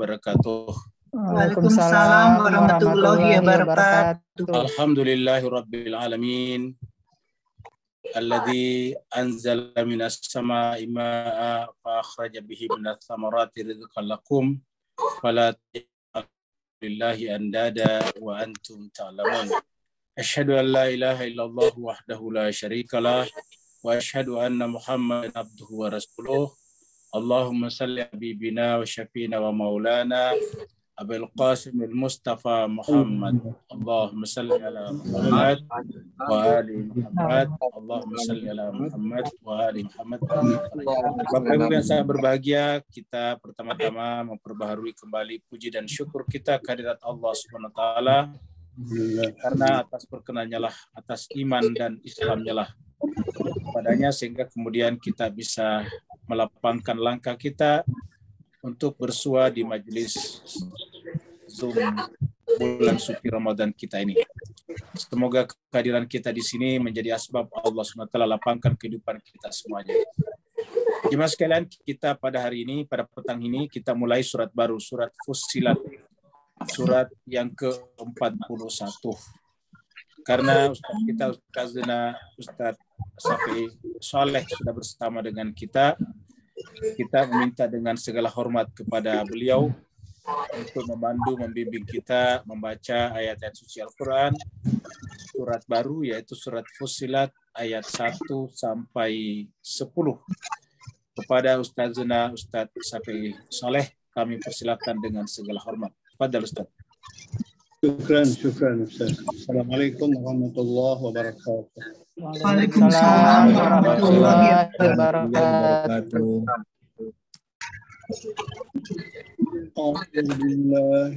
wabarakatuh. Waalaikumsalam warahmatullahi wabarakatuh. Alhamdulillahirabbil alamin. Alladhi anzala minas samaa'i bihi minas samarati rizqan lakum fala lillahi wa antum ta'lamun. Asyhadu an la ilaha wa asyhadu anna Muhammadan abduhu wa اللهم صل maulana حبيبنا وشفينا ومولانا Mustafa القاسم المصطفى محمد اللهم صل على محمد Muhammad. محمد اللهم صل على محمد وآل محمد Bapak Ibu yang sangat berbahagia kita pertama-tama memperbaharui kembali puji dan syukur kita kehadirat Allah Subhanahu wa taala karena atas perkenannya lah atas iman dan Islamnya lah padanya sehingga kemudian kita bisa melapangkan langkah kita untuk bersua di majelis Zoom bulan suci Ramadan kita ini. Semoga kehadiran kita di sini menjadi asbab Allah SWT lapangkan kehidupan kita semuanya. Jemaah sekalian, kita pada hari ini, pada petang ini, kita mulai surat baru, surat fusilat surat yang ke-41. Karena Ustaz kita Ustaz Zena, Ustaz Safi Soleh sudah bersama dengan kita. Kita meminta dengan segala hormat kepada beliau untuk memandu, membimbing kita membaca ayat-ayat suci Al-Quran, surat baru yaitu surat Fusilat ayat 1 sampai 10. Kepada Ustazuna Ustaz Safi Soleh, kami persilakan dengan segala hormat. Padahal Ustaz. Syukran, syukran Ustaz. Assalamualaikum warahmatullahi wabarakatuh. Waalaikumsalam warahmatullahi wabarakatuh. أعوذ بالله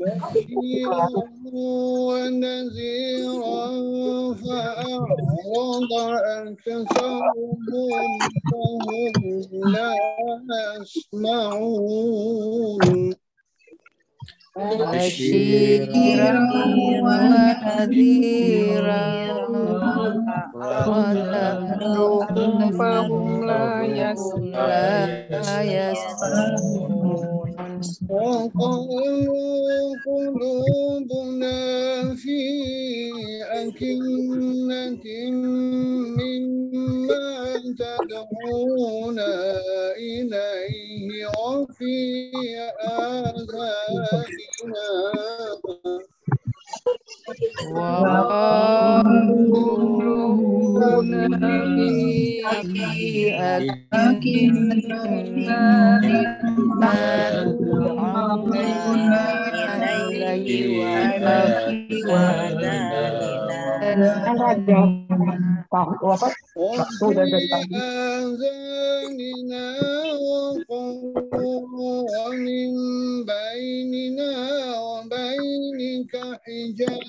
بشيرا ونذيرا فأعرض أكثرهم فهم لا يسمعون بشيرا ونذيرا وتذكرهم فهم لا يسألون قلوبنا في أكنة مما تدعونا إليه وفي آذاننا Thank kan raja tahu apa waktu dan tentang ومن بيننا وبينك حجاب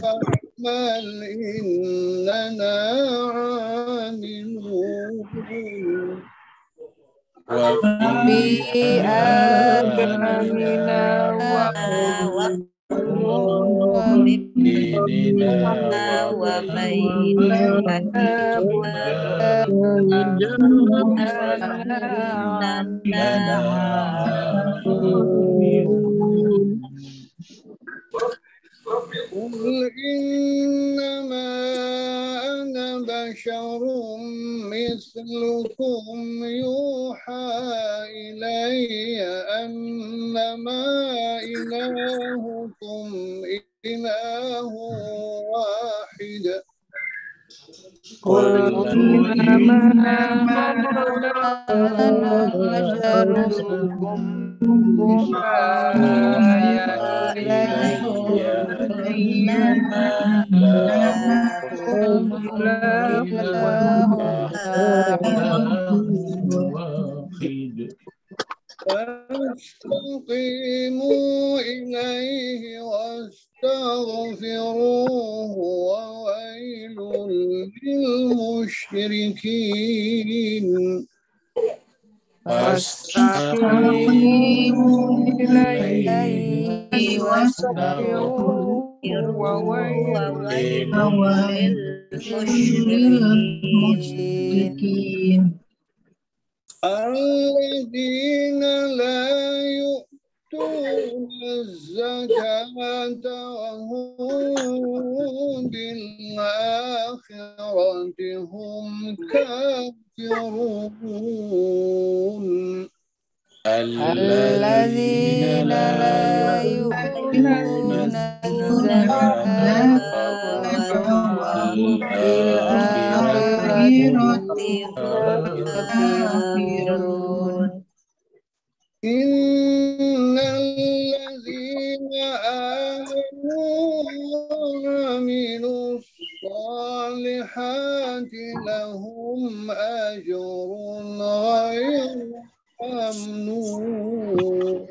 فاعمل إننا عاملون Rabbi abnina wa mu'minina wa bainana wa قل إنما أنا بشر مثلكم يوحى إلي أنما إلهكم إله واحد قلنا ما مولانا أجركم وما يحيينا لكم لا واحد فاستقيموا إليه واستغفروه وويل للمشركين فاستقيموا إليه واستغفروه وويل للمشركين الذين لا يؤتون الزكاة وهم بالآخرة هم كافرون الذين لا يؤتون الزكاة وهم بالآخرة إن الذين آمنوا وعملوا الصالحات لهم أجر غير ممنون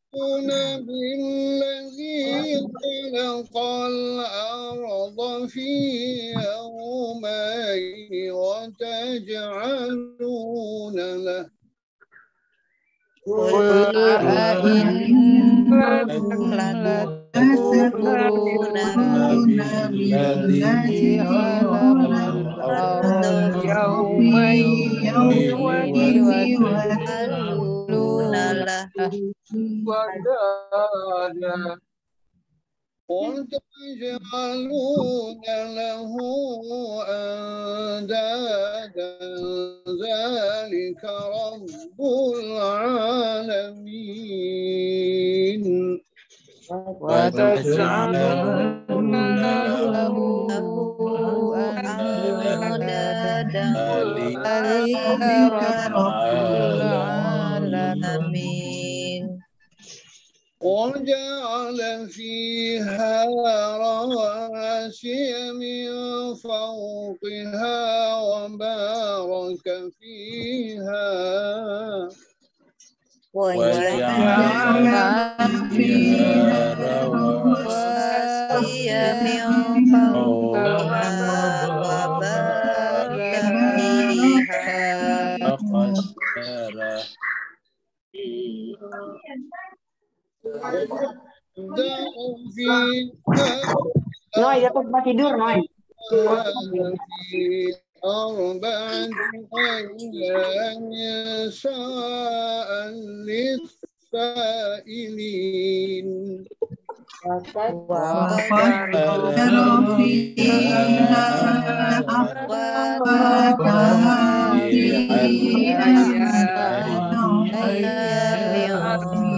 ربنا بالذي خلق الأرض في يومين وتجعلون له قل أئنكم لتكفرون بالذي خلق الأرض يومين وتجعلون Wala. Wala. قل تجعلون له أندادا ذلك رب العالمين وتجعلون له أندادا ذلك رب العالمين العالمين وجعل فيها رواسي من فوقها وبارك فيها وجعل فيها رواسي من فوقها وبارك فيها Noi, dia tuh masih tidur, Noi.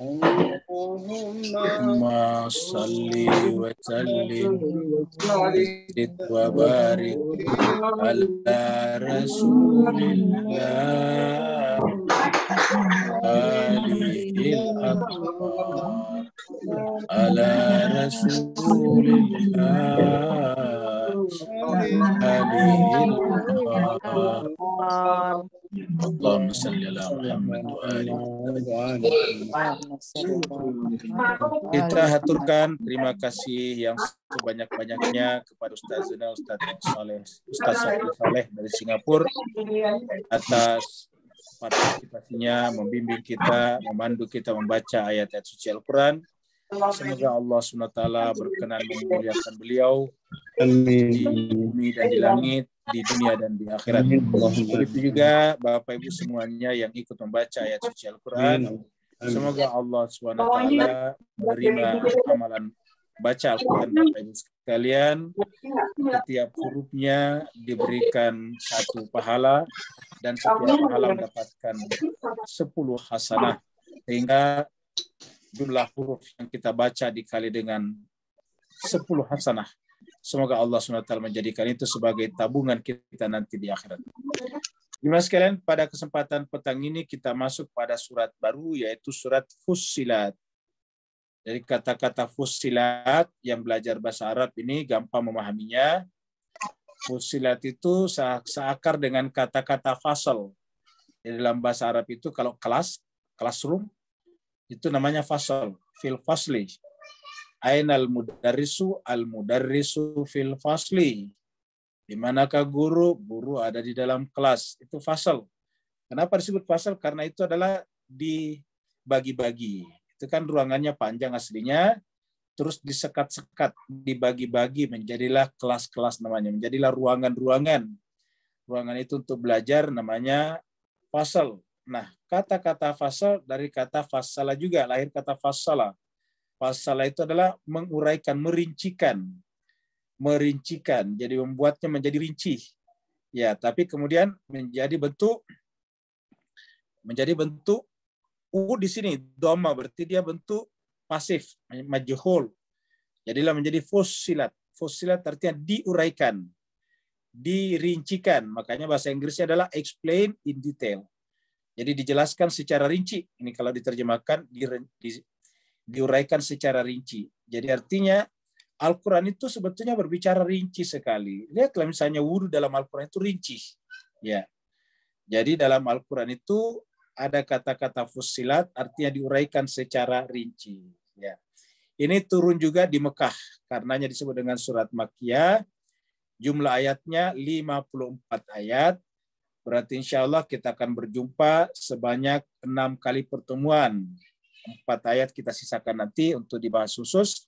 اللهم صل وسلم وزد وبارك على رسول الله آله الأطهار على رسول الله آله الأطهار اللهم صل على Muhammad Kita haturkan terima kasih yang sebanyak-banyaknya kepada Ustazuna Ustaz Saleh, Ustaz Saleh Soleh dari Singapura atas partisipasinya, membimbing kita, memandu kita membaca ayat-ayat suci Al-Quran. Semoga Allah SWT berkenan memuliakan beliau di bumi dan di langit, di dunia dan di akhirat. Begitu juga Bapak Ibu semuanya yang ikut membaca ayat suci Al-Quran. Semoga Allah SWT menerima amalan baca Al-Quran Bapak Ibu sekalian. Setiap hurufnya diberikan satu pahala dan setiap pahala mendapatkan 10 hasanah sehingga jumlah huruf yang kita baca dikali dengan 10 hasanah semoga Allah SWT menjadikan itu sebagai tabungan kita nanti di akhirat Jumlah sekalian pada kesempatan petang ini kita masuk pada surat baru yaitu surat Fussilat. Dari kata-kata Fussilat yang belajar bahasa Arab ini gampang memahaminya Fusilat itu seakar dengan kata-kata fasal. Jadi dalam bahasa Arab itu kalau kelas, classroom, itu namanya fasal, fil fasli. Ainal mudarrisu, al mudarrisu fil fasli. Di manakah guru? Guru ada di dalam kelas. Itu fasal. Kenapa disebut fasal? Karena itu adalah dibagi-bagi. Itu kan ruangannya panjang aslinya, terus disekat-sekat, dibagi-bagi, menjadilah kelas-kelas namanya, menjadilah ruangan-ruangan. Ruangan itu untuk belajar namanya fasal. Nah, kata-kata fasal dari kata fasala juga, lahir kata fasala. Fasala itu adalah menguraikan, merincikan. Merincikan, jadi membuatnya menjadi rinci. Ya, tapi kemudian menjadi bentuk menjadi bentuk u di sini doma berarti dia bentuk pasif majhul jadilah menjadi fusilat fusilat artinya diuraikan dirincikan makanya bahasa Inggrisnya adalah explain in detail jadi dijelaskan secara rinci ini kalau diterjemahkan di, di, diuraikan secara rinci jadi artinya Al-Quran itu sebetulnya berbicara rinci sekali. Lihatlah misalnya wudhu dalam Al-Quran itu rinci. ya. Jadi dalam Al-Quran itu ada kata-kata fusilat artinya diuraikan secara rinci. Ya. Ini turun juga di Mekah, karenanya disebut dengan surat Makkiyah. Jumlah ayatnya 54 ayat. Berarti insya Allah kita akan berjumpa sebanyak enam kali pertemuan. Empat ayat kita sisakan nanti untuk dibahas khusus.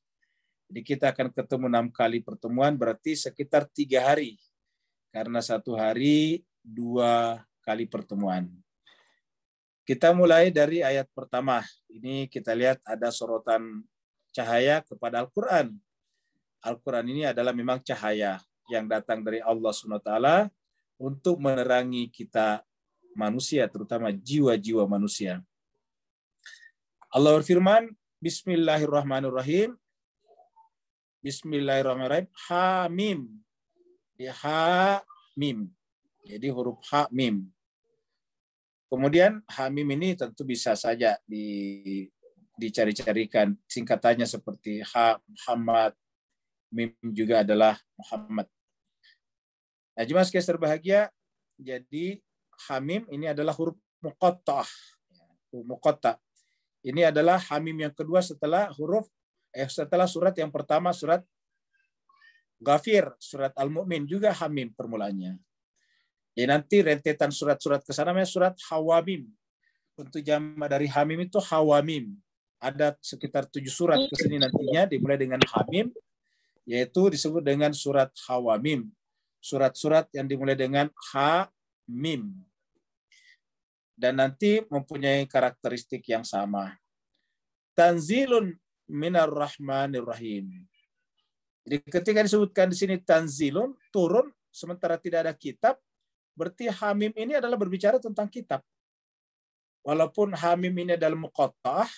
Jadi kita akan ketemu enam kali pertemuan, berarti sekitar tiga hari. Karena satu hari dua kali pertemuan. Kita mulai dari ayat pertama. Ini kita lihat ada sorotan cahaya kepada Al-Quran. Al-Quran ini adalah memang cahaya yang datang dari Allah SWT untuk menerangi kita manusia, terutama jiwa-jiwa manusia. Allah berfirman, Bismillahirrahmanirrahim. Bismillahirrahmanirrahim. Hamim. Mim ha, mim. Jadi huruf ha, mim. Kemudian hamim ini tentu bisa saja di, dicari-carikan singkatannya seperti ha, Muhammad, mim juga adalah Muhammad. Nah, jemaah sekalian terbahagia, jadi hamim ini adalah huruf muqattah. Huruf muqattah. Ini adalah hamim yang kedua setelah huruf eh setelah surat yang pertama surat Gafir surat Al-Mu'min juga hamim permulaannya. Jadi ya, nanti rentetan surat-surat ke sana surat Hawamim. Untuk jama dari Hamim itu Hawamim. Ada sekitar tujuh surat ke sini nantinya dimulai dengan Hamim yaitu disebut dengan surat Hawamim. Surat-surat yang dimulai dengan mim Dan nanti mempunyai karakteristik yang sama. Tanzilun minar rahmanir rahim. Jadi ketika disebutkan di sini tanzilun, turun, sementara tidak ada kitab, Berarti hamim ini adalah berbicara tentang kitab. Walaupun hamim ini adalah muqattah,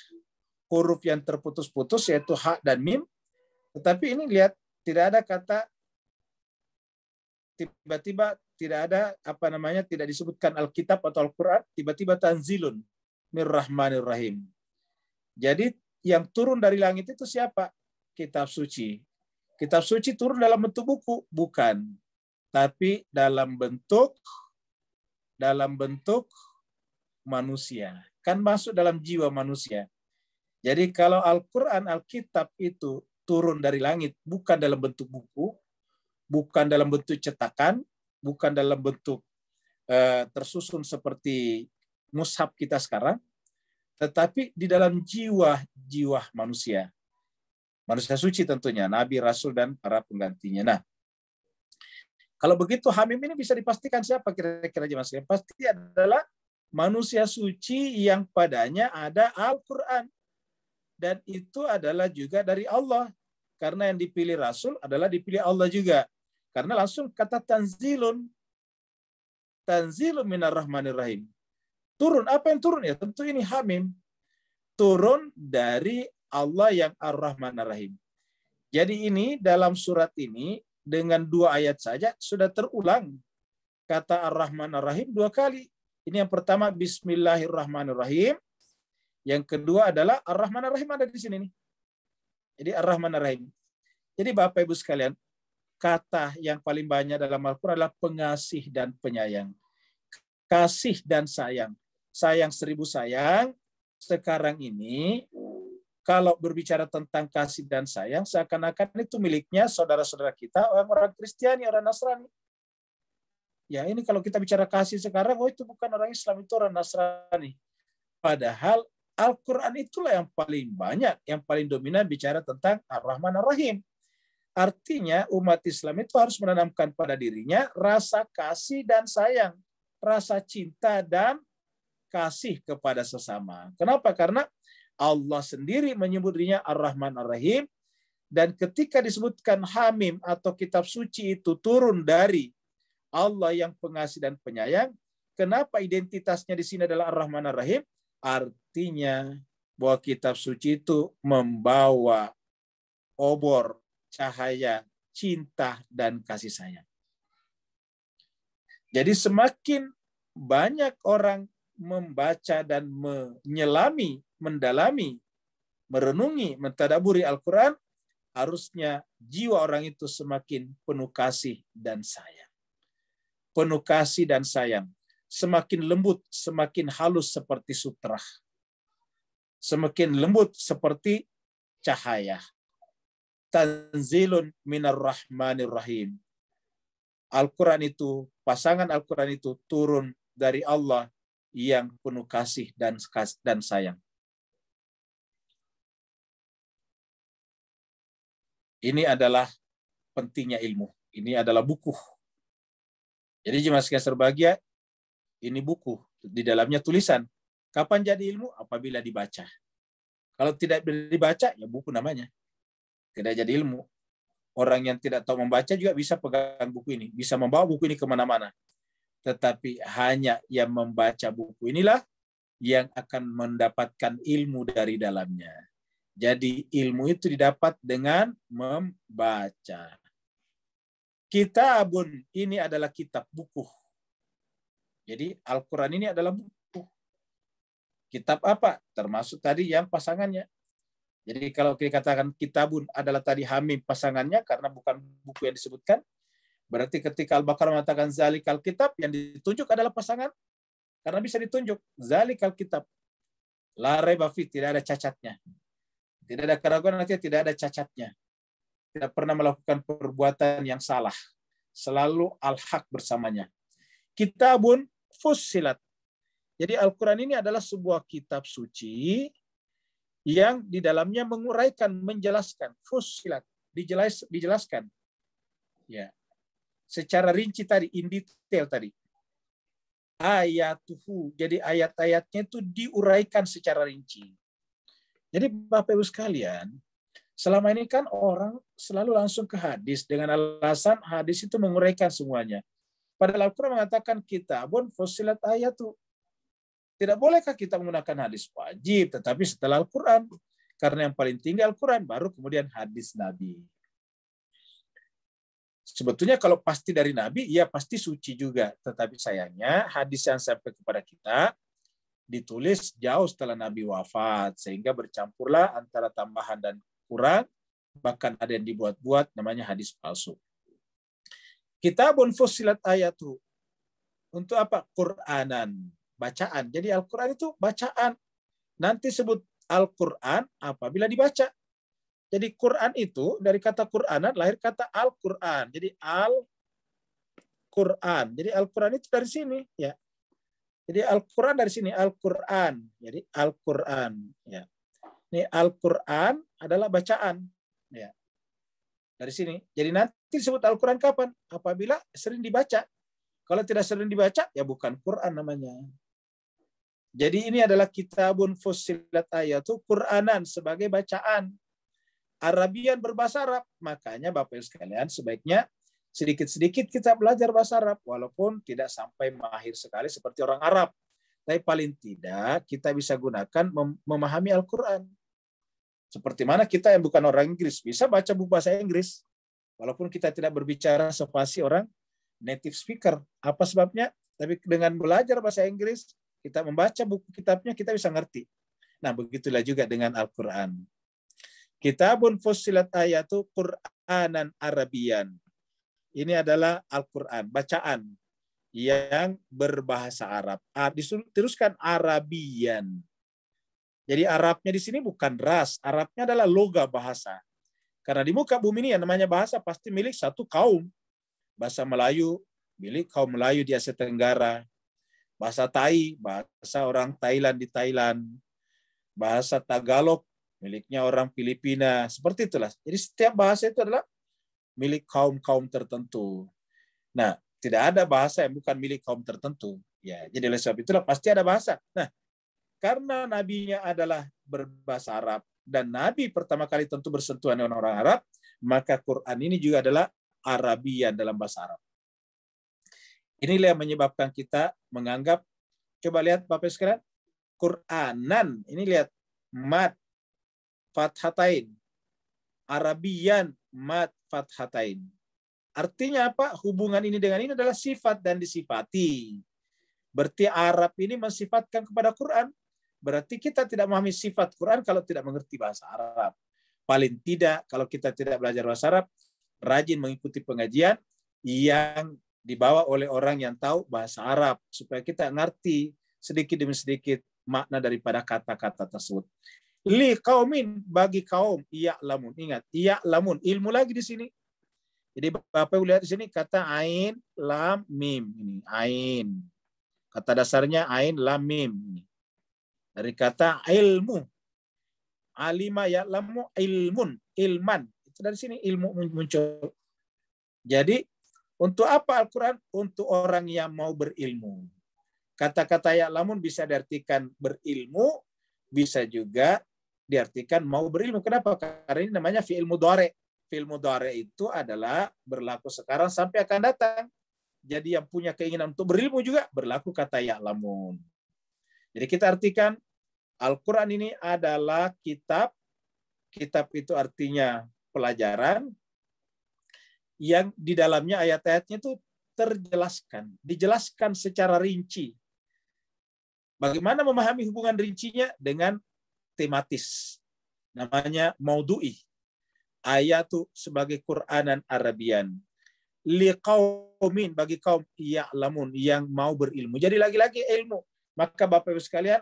huruf yang terputus-putus yaitu ha dan mim, tetapi ini lihat tidak ada kata tiba-tiba tidak ada apa namanya tidak disebutkan Alkitab atau Al-Qur'an, tiba-tiba tanzilun mirrahmanirrahim Jadi yang turun dari langit itu siapa? Kitab suci. Kitab suci turun dalam bentuk buku, bukan tapi dalam bentuk dalam bentuk manusia. Kan masuk dalam jiwa manusia. Jadi kalau Al-Quran, Alkitab itu turun dari langit, bukan dalam bentuk buku, bukan dalam bentuk cetakan, bukan dalam bentuk eh, tersusun seperti mushaf kita sekarang, tetapi di dalam jiwa-jiwa manusia. Manusia suci tentunya, nabi, rasul, dan para penggantinya. Nah, kalau begitu Hamim ini bisa dipastikan siapa kira-kira jemaah sekalian? Pasti adalah manusia suci yang padanya ada Al-Qur'an. Dan itu adalah juga dari Allah. Karena yang dipilih Rasul adalah dipilih Allah juga. Karena langsung kata tanzilun. Tanzilun minar rahmanir rahim. Turun, apa yang turun? Ya tentu ini Hamim. Turun dari Allah yang Ar-Rahman Ar-Rahim. Jadi ini dalam surat ini dengan dua ayat saja sudah terulang kata Ar-Rahman Ar-Rahim dua kali. Ini yang pertama Bismillahirrahmanirrahim. Yang kedua adalah Ar-Rahman Ar-Rahim ada di sini nih. Jadi Ar-Rahman Ar-Rahim. Jadi Bapak Ibu sekalian, kata yang paling banyak dalam Al-Qur'an adalah pengasih dan penyayang. Kasih dan sayang. Sayang seribu sayang. Sekarang ini kalau berbicara tentang kasih dan sayang, seakan-akan itu miliknya saudara-saudara kita, orang-orang Kristiani, orang Nasrani. Ya, ini kalau kita bicara kasih sekarang, oh itu bukan orang Islam, itu orang Nasrani. Padahal Al-Quran itulah yang paling banyak, yang paling dominan bicara tentang Ar-Rahman Ar-Rahim. Artinya umat Islam itu harus menanamkan pada dirinya rasa kasih dan sayang, rasa cinta dan kasih kepada sesama. Kenapa? Karena Allah sendiri menyebut dirinya Ar-Rahman Ar-Rahim dan ketika disebutkan Hamim atau kitab suci itu turun dari Allah yang pengasih dan penyayang, kenapa identitasnya di sini adalah Ar-Rahman Ar-Rahim? Artinya bahwa kitab suci itu membawa obor cahaya cinta dan kasih sayang. Jadi semakin banyak orang membaca dan menyelami, mendalami, merenungi, mentadaburi Al-Quran, harusnya jiwa orang itu semakin penuh kasih dan sayang. Penuh kasih dan sayang. Semakin lembut, semakin halus seperti sutra. Semakin lembut seperti cahaya. Tanzilun minar rahmanir rahim. Al-Quran itu, pasangan Al-Quran itu turun dari Allah yang penuh kasih dan dan sayang. Ini adalah pentingnya ilmu. Ini adalah buku. Jadi jemaah sekalian berbahagia, ini buku. Di dalamnya tulisan. Kapan jadi ilmu? Apabila dibaca. Kalau tidak dibaca, ya buku namanya. Tidak jadi ilmu. Orang yang tidak tahu membaca juga bisa pegang buku ini. Bisa membawa buku ini kemana-mana tetapi hanya yang membaca buku inilah yang akan mendapatkan ilmu dari dalamnya. Jadi ilmu itu didapat dengan membaca. Kita Kitabun ini adalah kitab buku. Jadi Al-Quran ini adalah buku. Kitab apa? Termasuk tadi yang pasangannya. Jadi kalau dikatakan kitabun adalah tadi hamim pasangannya karena bukan buku yang disebutkan, Berarti ketika Al-Baqarah mengatakan zalikal kitab, yang ditunjuk adalah pasangan. Karena bisa ditunjuk. Zalikal kitab. La bafi, tidak ada cacatnya. Tidak ada keraguan, nanti tidak ada cacatnya. Tidak pernah melakukan perbuatan yang salah. Selalu al-haq bersamanya. Kitabun fusilat. Jadi Al-Quran ini adalah sebuah kitab suci yang di dalamnya menguraikan, menjelaskan, fusilat, dijelaskan. Ya, secara rinci tadi, in detail tadi. ayat tuh Jadi ayat-ayatnya itu diuraikan secara rinci. Jadi Bapak Ibu sekalian, selama ini kan orang selalu langsung ke hadis dengan alasan hadis itu menguraikan semuanya. Padahal Al-Quran mengatakan kita bon fosilat ayat tuh. Tidak bolehkah kita menggunakan hadis wajib, tetapi setelah Al-Quran. Karena yang paling tinggi Al-Quran, baru kemudian hadis Nabi. Sebetulnya kalau pasti dari Nabi, ya pasti suci juga. Tetapi sayangnya hadis yang sampai kepada kita ditulis jauh setelah Nabi wafat, sehingga bercampurlah antara tambahan dan kurang, bahkan ada yang dibuat-buat, namanya hadis palsu. Kita Kitabun fusilat itu. Untuk apa? Qur'anan. Bacaan. Jadi Al-Quran itu bacaan. Nanti sebut Al-Quran apabila dibaca. Jadi Quran itu dari kata Quranan lahir kata Al-Quran. Jadi Al-Quran. Jadi Al-Quran itu dari sini ya. Jadi Al-Quran dari sini Al-Quran. Jadi Al-Quran ya. Ini Al-Quran adalah bacaan ya. Dari sini. Jadi nanti disebut Al-Quran kapan? Apabila sering dibaca. Kalau tidak sering dibaca ya bukan Quran namanya. Jadi ini adalah kitabun fusilat ayat itu Quranan sebagai bacaan Arabian berbahasa Arab. Makanya Bapak Ibu sekalian sebaiknya sedikit-sedikit kita belajar bahasa Arab walaupun tidak sampai mahir sekali seperti orang Arab. Tapi paling tidak kita bisa gunakan mem memahami Al-Qur'an. Seperti mana kita yang bukan orang Inggris bisa baca buku bahasa Inggris walaupun kita tidak berbicara sefasih orang native speaker. Apa sebabnya? Tapi dengan belajar bahasa Inggris, kita membaca buku kitabnya, kita bisa ngerti. Nah, begitulah juga dengan Al-Quran. Kitabun fusilat Ayatu Qur'anan Arabian. Ini adalah Al-Quran, bacaan yang berbahasa Arab. Ah, Diteruskan Arabian. Jadi Arabnya di sini bukan ras, Arabnya adalah loga bahasa. Karena di muka bumi ini yang namanya bahasa pasti milik satu kaum. Bahasa Melayu milik kaum Melayu di Asia Tenggara. Bahasa Thai bahasa orang Thailand di Thailand. Bahasa Tagalog miliknya orang Filipina. Seperti itulah. Jadi setiap bahasa itu adalah milik kaum-kaum tertentu. Nah, tidak ada bahasa yang bukan milik kaum tertentu. Ya, jadi oleh sebab itulah pasti ada bahasa. Nah, karena nabinya adalah berbahasa Arab dan nabi pertama kali tentu bersentuhan dengan orang Arab, maka Quran ini juga adalah Arabian dalam bahasa Arab. Inilah yang menyebabkan kita menganggap coba lihat Bapak sekalian Quranan ini lihat mat fathatain. Arabian mat fathatain. Artinya apa? Hubungan ini dengan ini adalah sifat dan disifati. Berarti Arab ini mensifatkan kepada Quran. Berarti kita tidak memahami sifat Quran kalau tidak mengerti bahasa Arab. Paling tidak kalau kita tidak belajar bahasa Arab, rajin mengikuti pengajian yang dibawa oleh orang yang tahu bahasa Arab supaya kita ngerti sedikit demi sedikit makna daripada kata-kata tersebut. Li kaumin bagi kaum iya lamun. Ingat, iya lamun. Ilmu lagi di sini. Jadi Bapak lihat di sini kata ain, lam, mim. Ini ain. Kata dasarnya ain, lam, mim. Ini. Dari kata ilmu. Alima ya lamu ilmun, ilman. Itu dari sini ilmu muncul. Jadi untuk apa Al-Quran? Untuk orang yang mau berilmu. Kata-kata ya lamun bisa diartikan berilmu, bisa juga diartikan mau berilmu. Kenapa? Karena ini namanya fi'il mudore. Fi'il mudore itu adalah berlaku sekarang sampai akan datang. Jadi yang punya keinginan untuk berilmu juga berlaku kata Lamun Jadi kita artikan Al-Quran ini adalah kitab. Kitab itu artinya pelajaran yang di dalamnya ayat-ayatnya itu terjelaskan, dijelaskan secara rinci. Bagaimana memahami hubungan rincinya dengan tematis. Namanya maudu'i. Ayatu sebagai Quranan Arabian. Liqaumin bagi kaum lamun yang mau berilmu. Jadi lagi-lagi ilmu. Maka Bapak Ibu sekalian,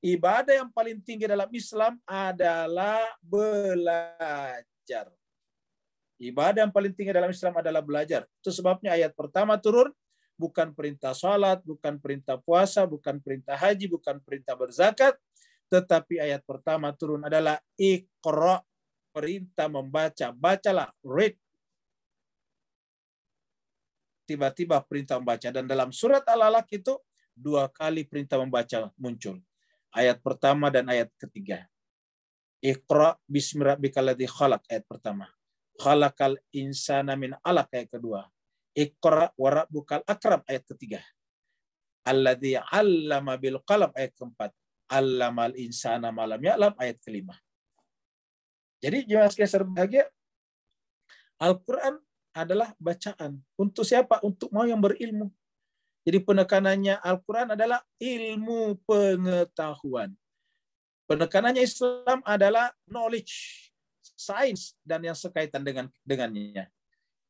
ibadah yang paling tinggi dalam Islam adalah belajar. Ibadah yang paling tinggi dalam Islam adalah belajar. Itu sebabnya ayat pertama turun bukan perintah salat, bukan perintah puasa, bukan perintah haji, bukan perintah berzakat, tetapi ayat pertama turun adalah ikro perintah membaca. Bacalah, read. Tiba-tiba perintah membaca. Dan dalam surat Al-Alaq itu dua kali perintah membaca muncul. Ayat pertama dan ayat ketiga. ikro bismi rabbikal khalaq ayat pertama. Khalaqal insana min alaq ayat kedua. ikro wa rabbukal akram ayat ketiga. Alladzi 'allama bil qalam ayat keempat. Allamal insana malam ya'lam ayat kelima. Jadi jemaah sekalian berbahagia, Al-Quran adalah bacaan. Untuk siapa? Untuk mau yang berilmu. Jadi penekanannya Al-Quran adalah ilmu pengetahuan. Penekanannya Islam adalah knowledge, sains dan yang sekaitan dengan dengannya.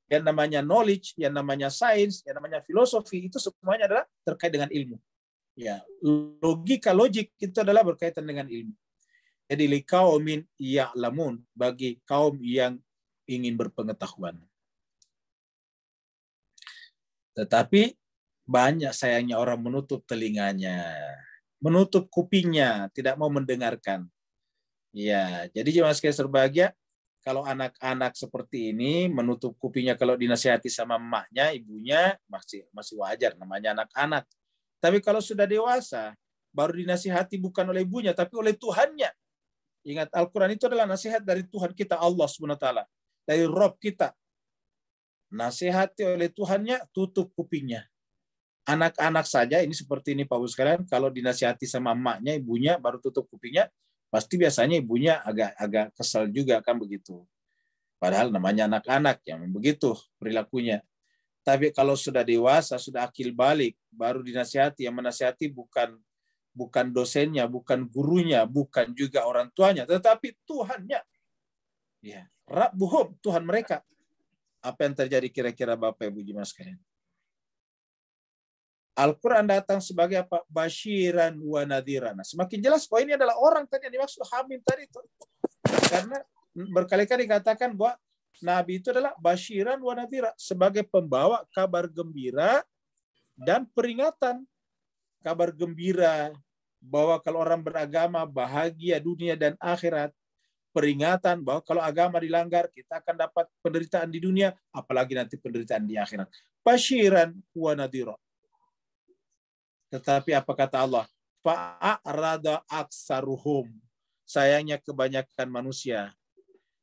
Yang namanya knowledge, yang namanya sains, yang namanya filosofi itu semuanya adalah terkait dengan ilmu. Ya, logika logik itu adalah berkaitan dengan ilmu. Jadi li kaumin lamun bagi kaum yang ingin berpengetahuan. Tetapi banyak sayangnya orang menutup telinganya, menutup kupingnya, tidak mau mendengarkan. Ya, jadi jemaah sekalian berbahagia, kalau anak-anak seperti ini menutup kupingnya kalau dinasihati sama emaknya, ibunya masih masih wajar namanya anak-anak. Tapi kalau sudah dewasa, baru dinasihati bukan oleh ibunya, tapi oleh Tuhannya. Ingat, Al-Quran itu adalah nasihat dari Tuhan kita Allah SWT. Dari Rob kita. Nasihati oleh Tuhannya, tutup kupingnya. Anak-anak saja, ini seperti ini Pak Bu sekalian, kalau dinasihati sama emaknya, ibunya, baru tutup kupingnya, pasti biasanya ibunya agak agak kesal juga kan begitu. Padahal namanya anak-anak yang begitu perilakunya. Tapi kalau sudah dewasa, sudah akil balik, baru dinasihati. Yang menasihati bukan bukan dosennya, bukan gurunya, bukan juga orang tuanya, tetapi Tuhannya. Ya, Rabbuhum, Tuhan mereka. Apa yang terjadi kira-kira Bapak Ibu Jemaah sekalian? Al-Quran datang sebagai apa? Bashiran wa Nah, semakin jelas bahwa ini adalah orang tadi yang dimaksud Hamim tadi itu. Karena berkali-kali dikatakan bahwa Nabi itu adalah bashiran wa nadhira sebagai pembawa kabar gembira dan peringatan. Kabar gembira bahwa kalau orang beragama bahagia dunia dan akhirat. Peringatan bahwa kalau agama dilanggar kita akan dapat penderitaan di dunia apalagi nanti penderitaan di akhirat. Basyiran wa nadhira. Tetapi apa kata Allah? Fa'arada aksaruhum. Sayangnya kebanyakan manusia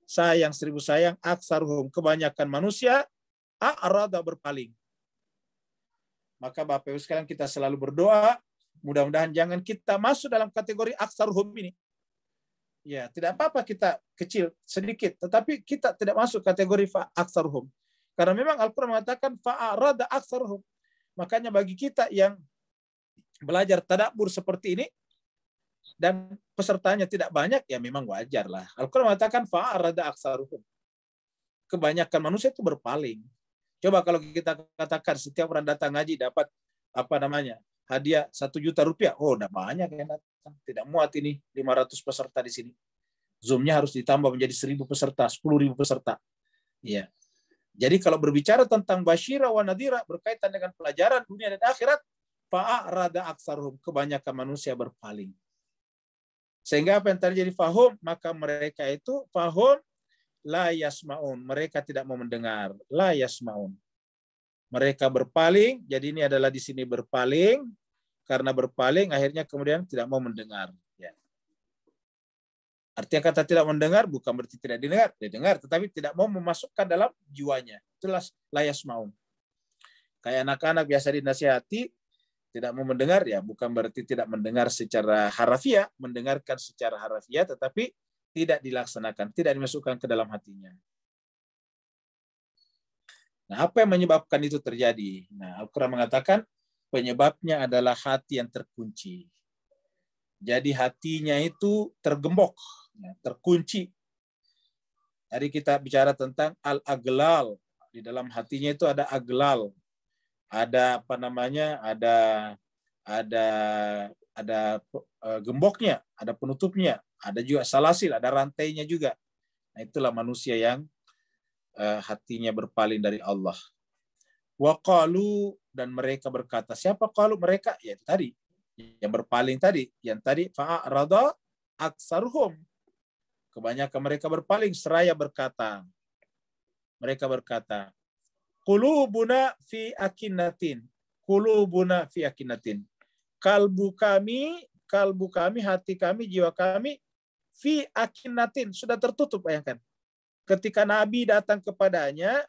sayang seribu sayang aksaruhum kebanyakan manusia a'rada berpaling. Maka Bapak Ibu sekalian kita selalu berdoa mudah-mudahan jangan kita masuk dalam kategori aksaruhum ini. Ya, tidak apa-apa kita kecil sedikit, tetapi kita tidak masuk kategori fa aksaruhum. Karena memang Al-Qur'an mengatakan fa'arada aksaruhum. Makanya bagi kita yang belajar tadabbur seperti ini dan pesertanya tidak banyak ya memang wajar lah. Al-Quran mengatakan fa'arada aksaruhum. Kebanyakan manusia itu berpaling. Coba kalau kita katakan setiap orang datang ngaji dapat apa namanya hadiah satu juta rupiah. Oh, udah banyak yang datang. Tidak muat ini 500 peserta di sini. Zoomnya harus ditambah menjadi 1000 peserta, 10.000 peserta. Iya. Jadi kalau berbicara tentang Bashira wa Nadira berkaitan dengan pelajaran dunia dan akhirat, Fa'a rada aksarum, kebanyakan manusia berpaling. Sehingga apa yang terjadi fahum, maka mereka itu fahum la yasmaun. Mereka tidak mau mendengar. La yasmaun. Mereka berpaling, jadi ini adalah di sini berpaling, karena berpaling akhirnya kemudian tidak mau mendengar. Ya. Artinya kata tidak mendengar bukan berarti tidak didengar, didengar, tetapi tidak mau memasukkan dalam jiwanya. Jelas layas maun. Kayak anak-anak biasa dinasihati, tidak mau mendengar ya bukan berarti tidak mendengar secara harafiah, mendengarkan secara harafiah tetapi tidak dilaksanakan, tidak dimasukkan ke dalam hatinya. Nah, apa yang menyebabkan itu terjadi? Nah, Al-Qur'an mengatakan penyebabnya adalah hati yang terkunci. Jadi hatinya itu tergembok, ya, terkunci. Tadi kita bicara tentang al-aglal. Di dalam hatinya itu ada aglal, ada apa namanya ada ada ada eh, gemboknya ada penutupnya ada juga salasil ada rantainya juga nah itulah manusia yang eh, hatinya berpaling dari Allah waqalu dan mereka berkata siapa kalau mereka ya tadi yang berpaling tadi yang tadi fa'arada aksaruhum kebanyakan mereka berpaling seraya berkata mereka berkata Kulubuna fi akinatin. Kulubuna fi akinatin. Kalbu kami, kalbu kami, hati kami, jiwa kami fi akinatin sudah tertutup bayangkan. Ketika Nabi datang kepadanya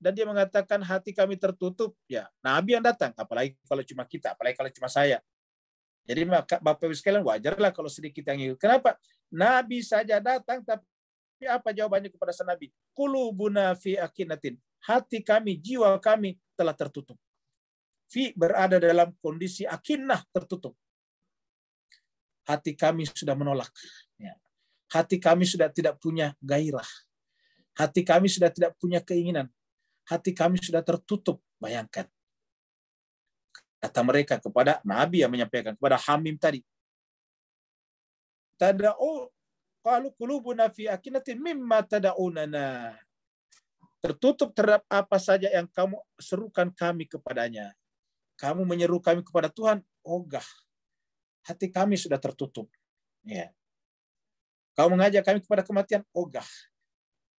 dan dia mengatakan hati kami tertutup, ya Nabi yang datang, apalagi kalau cuma kita, apalagi kalau cuma saya. Jadi maka Bapak Ibu sekalian wajarlah kalau sedikit yang ngikut. Kenapa? Nabi saja datang tapi apa jawabannya kepada sang Nabi? Kulubuna fi akinatin hati kami, jiwa kami telah tertutup. Fi berada dalam kondisi akinah tertutup. Hati kami sudah menolak. Ya. Hati kami sudah tidak punya gairah. Hati kami sudah tidak punya keinginan. Hati kami sudah tertutup. Bayangkan. Kata mereka kepada Nabi yang menyampaikan kepada Hamim tadi. Tada'u Kalau kulubu fi akinatin mimma tada'unana tertutup terhadap apa saja yang kamu serukan kami kepadanya. Kamu menyeru kami kepada Tuhan, ogah. Hati kami sudah tertutup. Ya. Kau mengajak kami kepada kematian, ogah.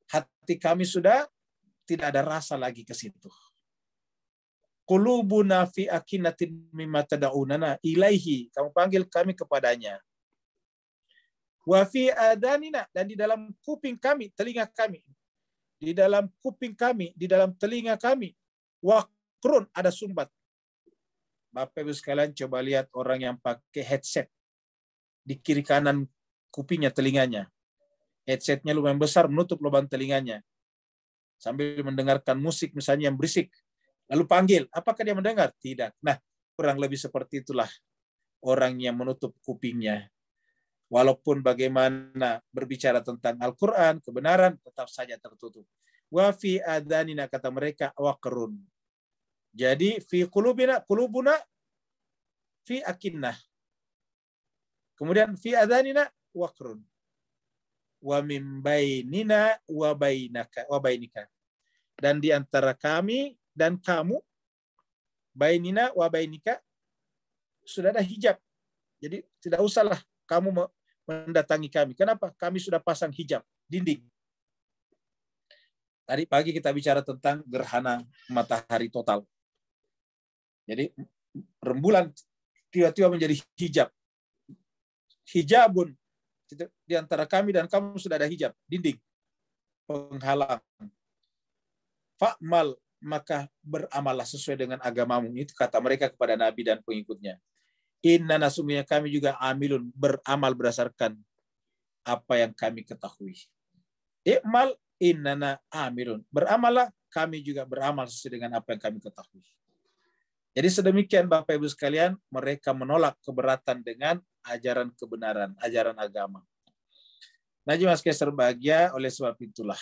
Hati kami sudah tidak ada rasa lagi ke situ. Kulubu nafi akinatin mimata daunana ilaihi. Kamu panggil kami kepadanya. Wafi adanina dan di dalam kuping kami, telinga kami, di dalam kuping kami, di dalam telinga kami. Wakrun ada sumbat. Bapak Ibu sekalian coba lihat orang yang pakai headset di kiri kanan kupingnya telinganya. Headsetnya lumayan besar menutup lubang telinganya. Sambil mendengarkan musik misalnya yang berisik. Lalu panggil, apakah dia mendengar? Tidak. Nah, kurang lebih seperti itulah orang yang menutup kupingnya Walaupun bagaimana berbicara tentang Al-Quran, kebenaran, tetap saja tertutup. Wa fi adanina kata mereka, kerun. Jadi, fi kulubina, kulubuna, fi akinnah. Kemudian, fi adanina waqrun. Wa min bainina wa bainaka, wa bayinika, Dan di antara kami dan kamu, bainina wa bainika, sudah ada hijab. Jadi tidak usahlah kamu mendatangi kami. Kenapa? Kami sudah pasang hijab, dinding. Tadi pagi kita bicara tentang gerhana matahari total. Jadi rembulan tiba-tiba menjadi hijab. Hijabun di antara kami dan kamu sudah ada hijab, dinding, penghalang. fakmal maka beramallah sesuai dengan agamamu. Itu kata mereka kepada Nabi dan pengikutnya. Inna nasumnya kami juga amilun beramal berdasarkan apa yang kami ketahui. Ikmal innana amilun. Beramallah kami juga beramal sesuai dengan apa yang kami ketahui. Jadi sedemikian Bapak Ibu sekalian, mereka menolak keberatan dengan ajaran kebenaran, ajaran agama. Najib Mas Keser bahagia oleh sebab itulah.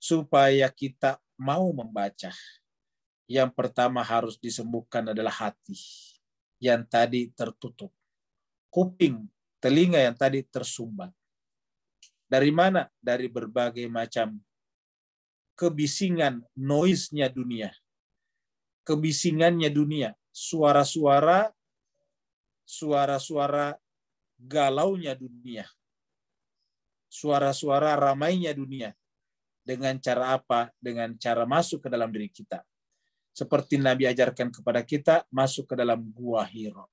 Supaya kita mau membaca, yang pertama harus disembuhkan adalah hati yang tadi tertutup, kuping, telinga yang tadi tersumbat. Dari mana? Dari berbagai macam kebisingan, noise-nya dunia. Kebisingannya dunia, suara-suara suara-suara galaunya dunia. Suara-suara ramainya dunia. Dengan cara apa? Dengan cara masuk ke dalam diri kita seperti Nabi ajarkan kepada kita masuk ke dalam gua Hiro.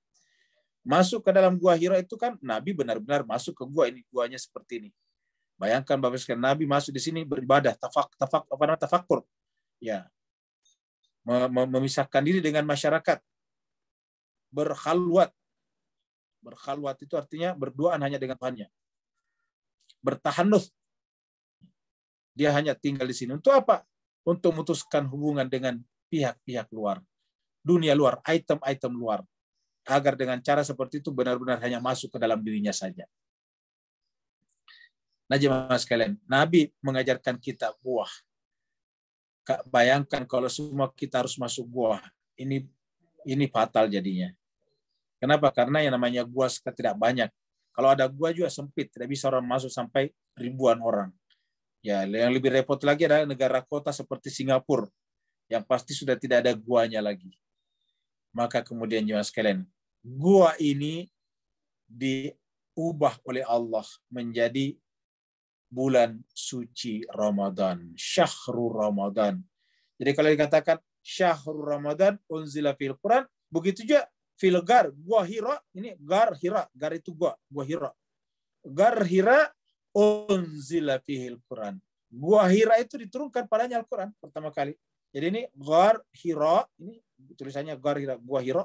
Masuk ke dalam gua Hiro itu kan Nabi benar-benar masuk ke gua ini guanya seperti ini. Bayangkan Bapak sekalian Nabi masuk di sini beribadah tafak tafak apa namanya tafakur. Ya. Memisahkan diri dengan masyarakat. berhalwat, berhalwat itu artinya berduaan hanya dengan Tuhannya. Bertahanus. Dia hanya tinggal di sini untuk apa? Untuk memutuskan hubungan dengan pihak-pihak luar, dunia luar, item-item luar, agar dengan cara seperti itu benar-benar hanya masuk ke dalam dirinya saja. Nah, jemaah sekalian, Nabi mengajarkan kita buah. Bayangkan kalau semua kita harus masuk buah, ini ini fatal jadinya. Kenapa? Karena yang namanya gua tidak banyak. Kalau ada gua juga sempit, tidak bisa orang masuk sampai ribuan orang. Ya, yang lebih repot lagi adalah negara kota seperti Singapura yang pasti sudah tidak ada guanya lagi. Maka kemudian jemaah sekalian, gua ini diubah oleh Allah menjadi bulan suci Ramadan, syahrul Ramadan. Jadi kalau dikatakan syahrul Ramadan unzila fil Quran, begitu juga fil gar, gua hira, ini gar hira, gar itu gua, gua hira. Gar hira unzila fil Quran. Gua hira itu diturunkan padanya Al-Quran pertama kali jadi ini gar Hira, ini tulisannya gar Hira, Gua Hira.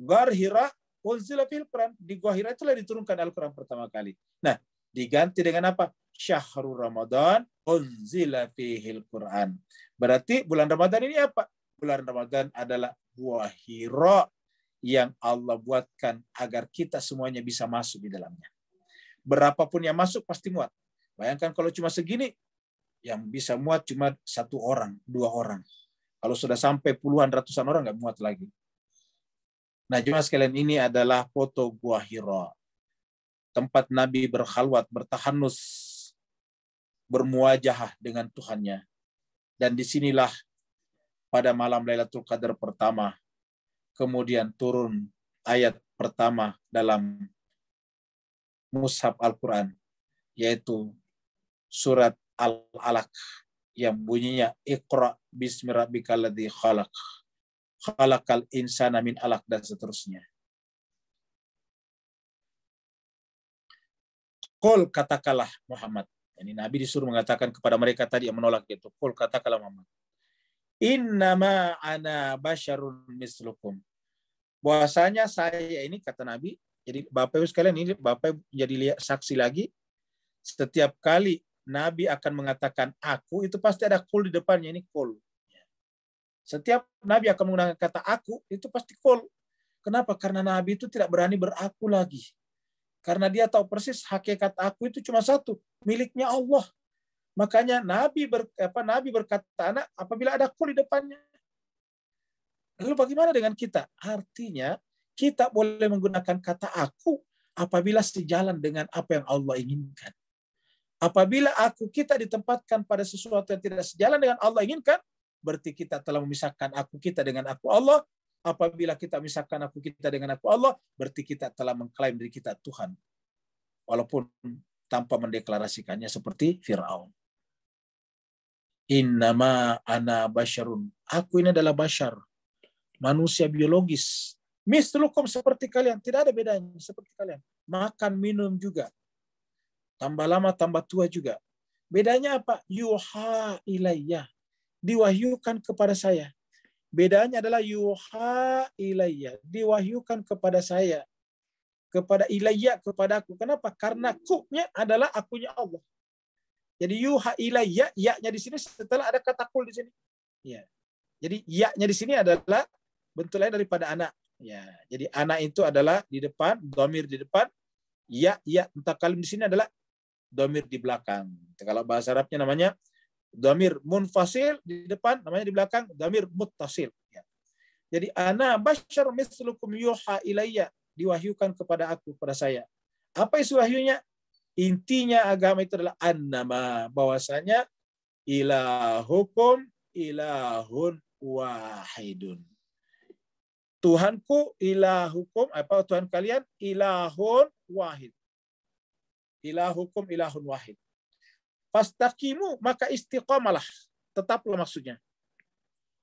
gar Hira unzila fil Quran. Di Gua Hira itulah diturunkan Al-Quran pertama kali. Nah, diganti dengan apa? Syahrul Ramadan unzila fihil Quran. Berarti bulan Ramadan ini apa? Bulan Ramadan adalah Gua Hira yang Allah buatkan agar kita semuanya bisa masuk di dalamnya. Berapapun yang masuk pasti muat. Bayangkan kalau cuma segini, yang bisa muat cuma satu orang, dua orang. Kalau sudah sampai puluhan ratusan orang nggak muat lagi. Nah, jemaah sekalian ini adalah foto Gua Hira. Tempat Nabi berkhalwat, bertahanus, bermuajah dengan Tuhannya. Dan disinilah pada malam Lailatul Qadar pertama, kemudian turun ayat pertama dalam mushaf Al-Quran, yaitu surat Al-Alaq yang bunyinya Iqra bismi rabbikal ladzi khalaq. Khalaqal insana min alaq dan seterusnya. Kol katakanlah Muhammad. Ini Nabi disuruh mengatakan kepada mereka tadi yang menolak itu. Kol katakanlah Muhammad. Innama ana basyarun mislukum. Bahwasanya saya ini kata Nabi, jadi Bapak Ibu sekalian ini Bapak Ibu jadi lihat saksi lagi setiap kali Nabi akan mengatakan aku, itu pasti ada kul di depannya. Ini kul. Setiap Nabi akan menggunakan kata aku, itu pasti kul. Kenapa? Karena Nabi itu tidak berani beraku lagi. Karena dia tahu persis hakikat aku itu cuma satu, miliknya Allah. Makanya Nabi ber, apa, Nabi berkata anak apabila ada kul di depannya. Lalu bagaimana dengan kita? Artinya kita boleh menggunakan kata aku apabila sejalan dengan apa yang Allah inginkan. Apabila aku kita ditempatkan pada sesuatu yang tidak sejalan dengan Allah inginkan, berarti kita telah memisahkan aku kita dengan aku Allah. Apabila kita misahkan aku kita dengan aku Allah, berarti kita telah mengklaim diri kita Tuhan. Walaupun tanpa mendeklarasikannya seperti Fir'aun. Innama ana basyarun. Aku ini adalah basyar. Manusia biologis. Mislukum seperti kalian. Tidak ada bedanya seperti kalian. Makan, minum juga. Tambah lama tambah tua juga. Bedanya apa? Yuha ilayya. Diwahyukan kepada saya. Bedanya adalah yuha ilayya. Diwahyukan kepada saya. Kepada ilayya, kepada aku. Kenapa? Karena kuknya adalah akunya Allah. Jadi yuha ilayya, yaknya di sini setelah ada kata kul di sini. Ya. Jadi yaknya di sini adalah bentuk lain daripada anak. Ya, jadi anak itu adalah di depan, domir di depan. Ya, ya, entah kalim di sini adalah domir di belakang. Kalau bahasa Arabnya namanya domir munfasil di depan, namanya di belakang domir Mutasil. Ya. Jadi ana bashar mislukum yuha ilayya diwahyukan kepada aku kepada saya. Apa isi wahyunya? Intinya agama itu adalah annama bahwasanya ilahukum ilahun wahidun. Tuhanku ilahukum apa Tuhan kalian ilahun wahid ilahukum ilahun wahid. Fastaqimu maka istiqomalah. Tetaplah maksudnya.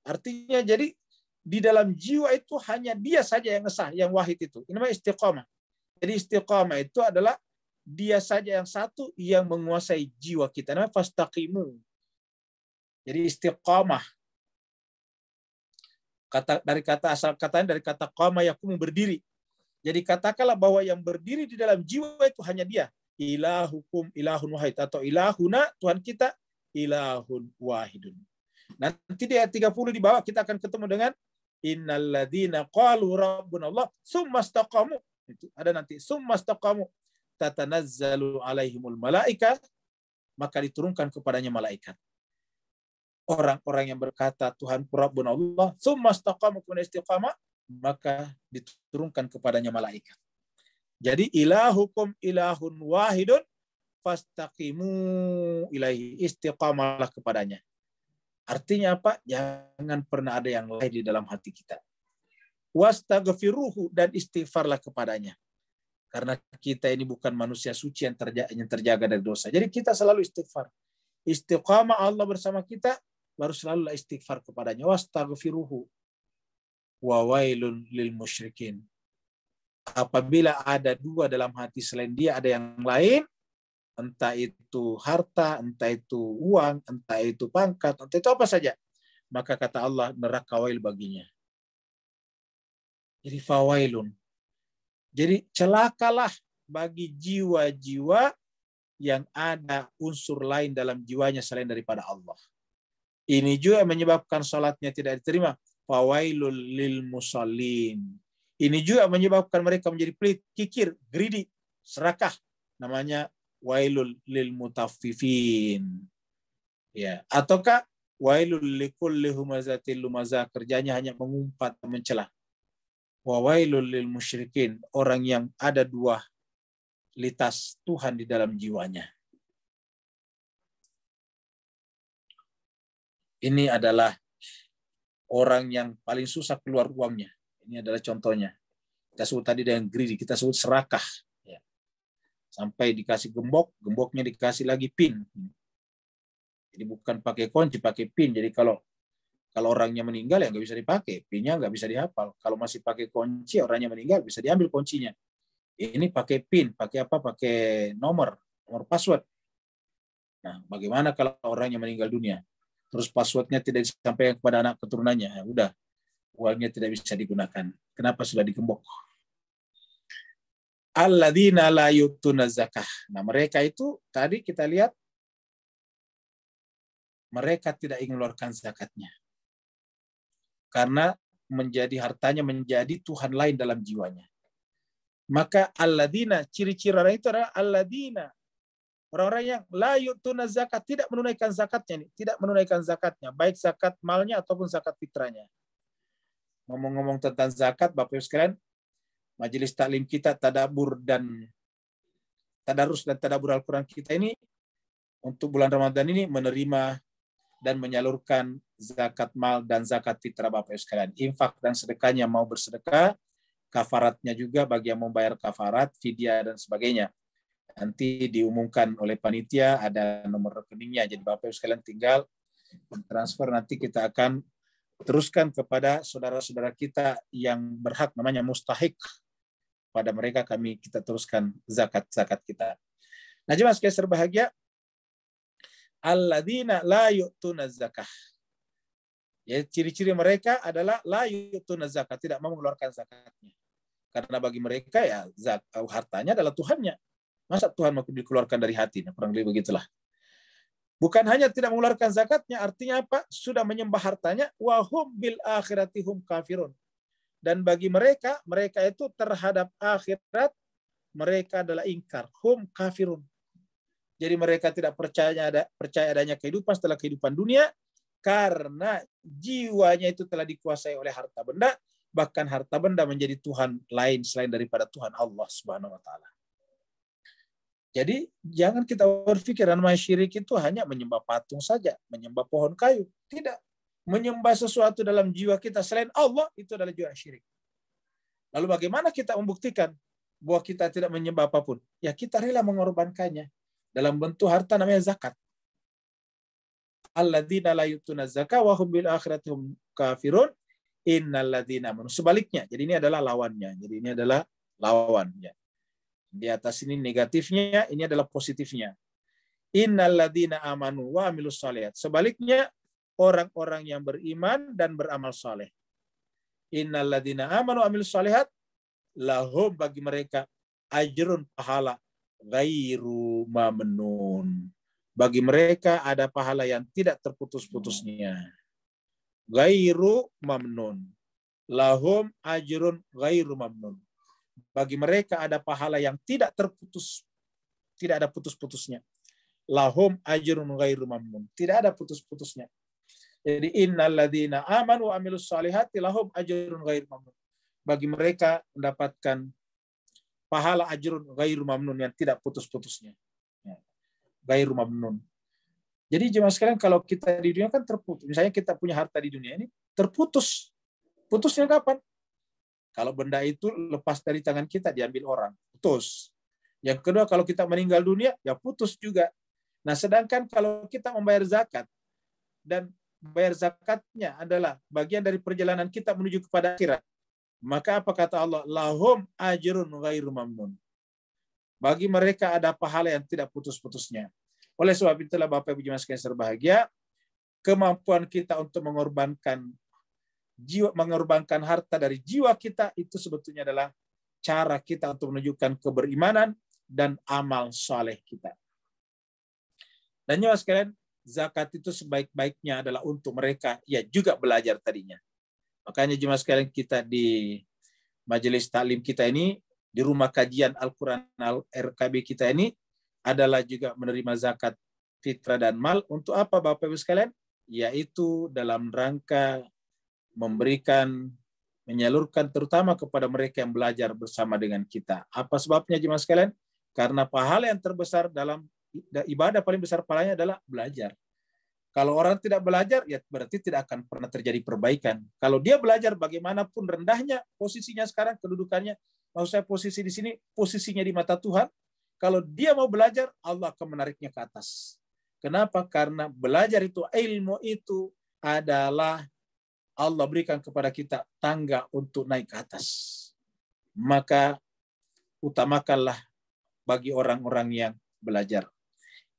Artinya jadi di dalam jiwa itu hanya dia saja yang sah, yang wahid itu. Ini namanya istiqomah. Jadi istiqomah itu adalah dia saja yang satu yang menguasai jiwa kita. Namanya fastaqimu. Jadi istiqomah. Kata, dari kata asal katanya dari kata koma yakumu berdiri. Jadi katakanlah bahwa yang berdiri di dalam jiwa itu hanya dia ilahukum ilahun wahid atau ilahuna Tuhan kita ilahun wahidun. Nanti di ayat 30 di bawah kita akan ketemu dengan innalladzina qalu rabbunallah summastaqamu summa Itu ada nanti summa tatanazzalu alaihimul malaika maka diturunkan kepadanya malaikat. Orang-orang yang berkata Tuhan Rabbuna Allah summa istaqamu maka diturunkan kepadanya malaikat. Jadi ilah hukum ilahun wahidun fastaqimu ilaihi istiqamalah kepadanya. Artinya apa? Jangan pernah ada yang lain di dalam hati kita. Wastagfiruhu dan istighfarlah kepadanya. Karena kita ini bukan manusia suci yang terjaga, yang terjaga dari dosa. Jadi kita selalu istighfar. Istiqamah Allah bersama kita, baru selalu istighfar kepadanya. Wastagfiruhu. Wa wailun lil musyrikin apabila ada dua dalam hati selain dia ada yang lain entah itu harta entah itu uang entah itu pangkat entah itu apa saja maka kata Allah neraka wail baginya jadi fawailun jadi celakalah bagi jiwa-jiwa yang ada unsur lain dalam jiwanya selain daripada Allah. Ini juga menyebabkan sholatnya tidak diterima. Fawailul lil musallin ini juga menyebabkan mereka menjadi pelit, kikir, greedy, serakah. Namanya wailul lil mutaffifin. Ya, ataukah wailul likulli humazatil lumaza kerjanya hanya mengumpat dan mencela. Wa wailul lil musyrikin, orang yang ada dua litas Tuhan di dalam jiwanya. Ini adalah orang yang paling susah keluar uangnya. Ini adalah contohnya. Kita sebut tadi dengan greedy, kita sebut serakah. Ya. Sampai dikasih gembok, gemboknya dikasih lagi pin. Jadi bukan pakai kunci, pakai pin. Jadi kalau kalau orangnya meninggal ya nggak bisa dipakai, pinnya nggak bisa dihafal. Kalau masih pakai kunci, orangnya meninggal bisa diambil kuncinya. Ini pakai pin, pakai apa? Pakai nomor, nomor password. Nah, bagaimana kalau orangnya meninggal dunia? Terus passwordnya tidak disampaikan kepada anak keturunannya? Ya udah, uangnya tidak bisa digunakan. Kenapa sudah digembok? Alladzina la yutuna zakah. Nah, mereka itu tadi kita lihat mereka tidak ingin mengeluarkan zakatnya. Karena menjadi hartanya menjadi Tuhan lain dalam jiwanya. Maka alladzina ciri-ciri orang itu adalah alladzina orang-orang yang la yutuna zakat tidak menunaikan zakatnya nih, tidak menunaikan zakatnya, baik zakat malnya ataupun zakat fitranya. Ngomong-ngomong tentang zakat, Bapak Ibu sekalian, majelis taklim kita tadabur dan tadarus dan tadabur Al-Quran kita ini untuk bulan Ramadan ini menerima dan menyalurkan zakat mal dan zakat fitrah Bapak Ibu sekalian. Infak dan sedekahnya mau bersedekah, kafaratnya juga bagi yang membayar kafarat, fidya dan sebagainya. Nanti diumumkan oleh panitia ada nomor rekeningnya. Jadi Bapak Ibu sekalian tinggal transfer nanti kita akan teruskan kepada saudara-saudara kita yang berhak namanya mustahik pada mereka kami kita teruskan zakat-zakat kita. Nah, jemaah sekalian berbahagia, alladzina la yu'tuna zakah. Ya, ciri-ciri mereka adalah la yu'tuna zakat, tidak mau mengeluarkan zakatnya. Karena bagi mereka ya zak, hartanya adalah Tuhannya. Masa Tuhan mau dikeluarkan dari hati? Nah, kurang lebih begitulah. Bukan hanya tidak mengeluarkan zakatnya, artinya apa? Sudah menyembah hartanya, wahum bil akhiratihum kafirun. Dan bagi mereka, mereka itu terhadap akhirat, mereka adalah ingkar. Hum kafirun. Jadi mereka tidak percaya ada percaya adanya kehidupan setelah kehidupan dunia karena jiwanya itu telah dikuasai oleh harta benda bahkan harta benda menjadi tuhan lain selain daripada Tuhan Allah Subhanahu wa taala. Jadi jangan kita berpikir nama syirik itu hanya menyembah patung saja, menyembah pohon kayu. Tidak. Menyembah sesuatu dalam jiwa kita selain Allah itu adalah jiwa syirik. Lalu bagaimana kita membuktikan bahwa kita tidak menyembah apapun? Ya kita rela mengorbankannya dalam bentuk harta namanya zakat. Alladzina la yutuna zakat wa hum bil hum kafirun innalladzina Sebaliknya. Jadi ini adalah lawannya. Jadi ini adalah lawannya. Di atas ini negatifnya, ini adalah positifnya. Innaladina amanu wa amilus Sebaliknya, orang-orang yang beriman dan beramal saleh. Innaladina amanu wa amilus salihat. Lahum bagi mereka ajrun pahala gairu mamnun. Bagi mereka ada pahala yang tidak terputus-putusnya. Gairu mamnun. Lahum ajrun gairu mamnun bagi mereka ada pahala yang tidak terputus, tidak ada putus-putusnya. Lahum ajrun ghairu mamnun. Tidak ada putus-putusnya. Jadi innalladzina amanu wa amilus solihati lahum ajrun ghairu mamnun. Bagi mereka mendapatkan pahala ajrun ghairu mamnun yang tidak putus-putusnya. Ya. Ghairu mamnun. Jadi jemaah sekalian kalau kita di dunia kan terputus. Misalnya kita punya harta di dunia ini terputus. Putusnya kapan? Kalau benda itu lepas dari tangan kita diambil orang, putus. Yang kedua kalau kita meninggal dunia ya putus juga. Nah, sedangkan kalau kita membayar zakat dan bayar zakatnya adalah bagian dari perjalanan kita menuju kepada akhirat. Maka apa kata Allah? Lahum ajrun ghairu mamnun. Bagi mereka ada pahala yang tidak putus-putusnya. Oleh sebab itulah Bapak Ibu Jemaah sekalian serbahagia, kemampuan kita untuk mengorbankan jiwa mengorbankan harta dari jiwa kita itu sebetulnya adalah cara kita untuk menunjukkan keberimanan dan amal soleh kita. Dan nyawa sekalian, zakat itu sebaik-baiknya adalah untuk mereka ya juga belajar tadinya. Makanya jemaah sekalian kita di majelis taklim kita ini di rumah kajian Al-Qur'an Al RKB kita ini adalah juga menerima zakat fitrah dan mal untuk apa Bapak Ibu sekalian? Yaitu dalam rangka memberikan menyalurkan terutama kepada mereka yang belajar bersama dengan kita. Apa sebabnya jemaah sekalian? Karena pahala yang terbesar dalam ibadah paling besar pahalanya adalah belajar. Kalau orang tidak belajar, ya berarti tidak akan pernah terjadi perbaikan. Kalau dia belajar bagaimanapun rendahnya posisinya sekarang, kedudukannya, maksud saya posisi di sini, posisinya di mata Tuhan, kalau dia mau belajar, Allah akan menariknya ke atas. Kenapa? Karena belajar itu, ilmu itu adalah Allah berikan kepada kita tangga untuk naik ke atas. Maka utamakanlah bagi orang-orang yang belajar.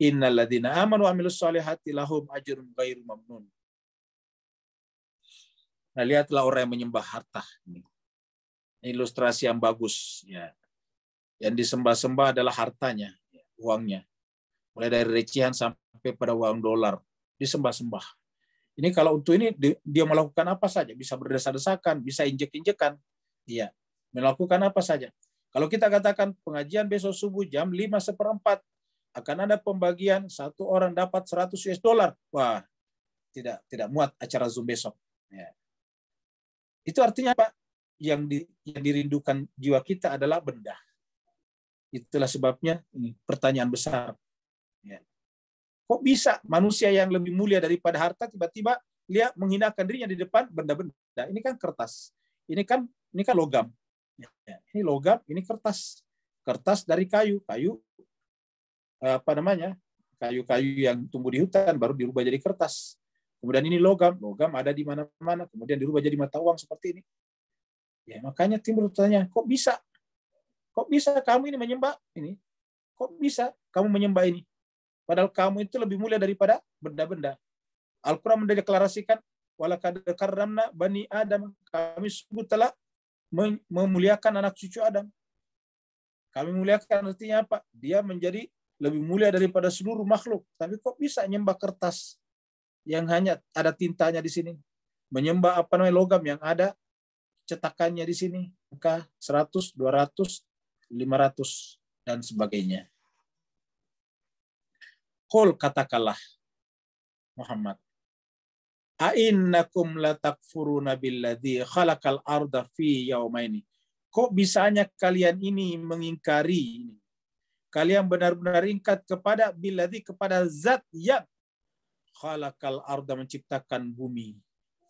Innaladina amanu amilus solihati lahum ajrun ghairu mamnun. Nah, lihatlah orang yang menyembah harta. Ini ilustrasi yang bagus. Ya. Yang disembah-sembah adalah hartanya, ya, uangnya. Mulai dari recehan sampai pada uang dolar. Disembah-sembah. Ini kalau untuk ini dia melakukan apa saja, bisa berdesak-desakan, bisa injek-injekan, iya, melakukan apa saja. Kalau kita katakan pengajian besok subuh jam 5 seperempat, akan ada pembagian satu orang dapat 100 US dollar. Wah, tidak tidak muat acara Zoom besok. Ya. Itu artinya apa? Yang, di, yang dirindukan jiwa kita adalah benda. Itulah sebabnya ini pertanyaan besar. Ya. Kok bisa manusia yang lebih mulia daripada harta tiba-tiba dia menghinakan dirinya di depan benda-benda? Ini kan kertas. Ini kan ini kan logam. Ya, ini logam, ini kertas. Kertas dari kayu. Kayu apa namanya? Kayu-kayu yang tumbuh di hutan baru dirubah jadi kertas. Kemudian ini logam, logam ada di mana-mana, kemudian dirubah jadi mata uang seperti ini. Ya, makanya timbul pertanyaan, kok bisa? Kok bisa kamu ini menyembah ini? Kok bisa kamu menyembah ini? Padahal kamu itu lebih mulia daripada benda-benda. Al-Quran mendeklarasikan, walakad karamna bani Adam. Kami sungguh telah memuliakan anak cucu Adam. Kami muliakan artinya apa? Dia menjadi lebih mulia daripada seluruh makhluk. Tapi kok bisa nyembah kertas yang hanya ada tintanya di sini? Menyembah apa namanya logam yang ada cetakannya di sini? Maka 100, 200, 500 dan sebagainya kol katakanlah Muhammad. A'innakum latakfuruna billadhi khalaqal arda fi yaumaini. Kok bisanya kalian ini mengingkari ini? Kalian benar-benar ingkat kepada billadhi kepada zat yang khalaqal arda menciptakan bumi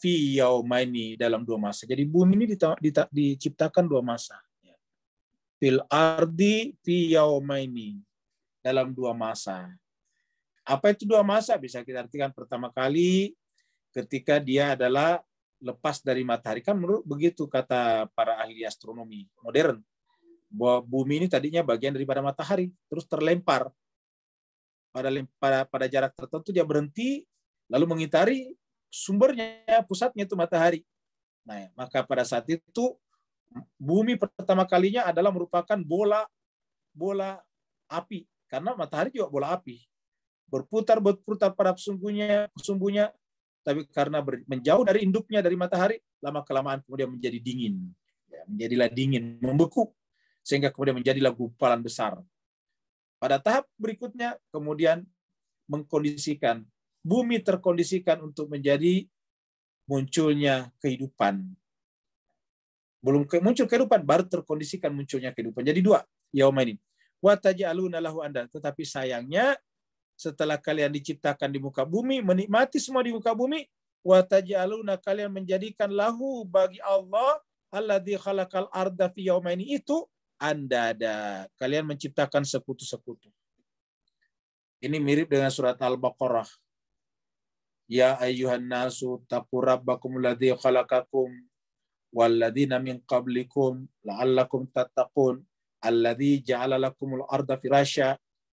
fi yaumaini dalam dua masa. Jadi bumi ini diciptakan dua masa. Fil ardi fi yaumaini dalam dua masa. Apa itu dua masa? Bisa kita artikan pertama kali ketika dia adalah lepas dari matahari. Kan menurut begitu kata para ahli astronomi modern. Bahwa bumi ini tadinya bagian daripada matahari, terus terlempar. Pada, pada, pada jarak tertentu dia berhenti, lalu mengitari sumbernya, pusatnya itu matahari. Nah, maka pada saat itu bumi pertama kalinya adalah merupakan bola bola api karena matahari juga bola api berputar berputar pada sumbunya sumbunya tapi karena ber, menjauh dari induknya dari matahari lama kelamaan kemudian menjadi dingin ya, menjadilah dingin membeku sehingga kemudian menjadi lagu gumpalan besar pada tahap berikutnya kemudian mengkondisikan bumi terkondisikan untuk menjadi munculnya kehidupan belum ke, muncul kehidupan baru terkondisikan munculnya kehidupan jadi dua yauma ini wa taj'aluna lahu anda tetapi sayangnya setelah kalian diciptakan di muka bumi, menikmati semua di muka bumi, wa taj'aluna kalian menjadikan lahu bagi Allah alladzi khalaqal arda fi yaumaini itu anda ada. Kalian menciptakan sekutu-sekutu. Ini mirip dengan surat Al-Baqarah. Ya ayyuhan nasu taqu rabbakum alladzi khalaqakum walladzina min qablikum la'allakum tattaqun alladzi ja'ala lakumul arda firasya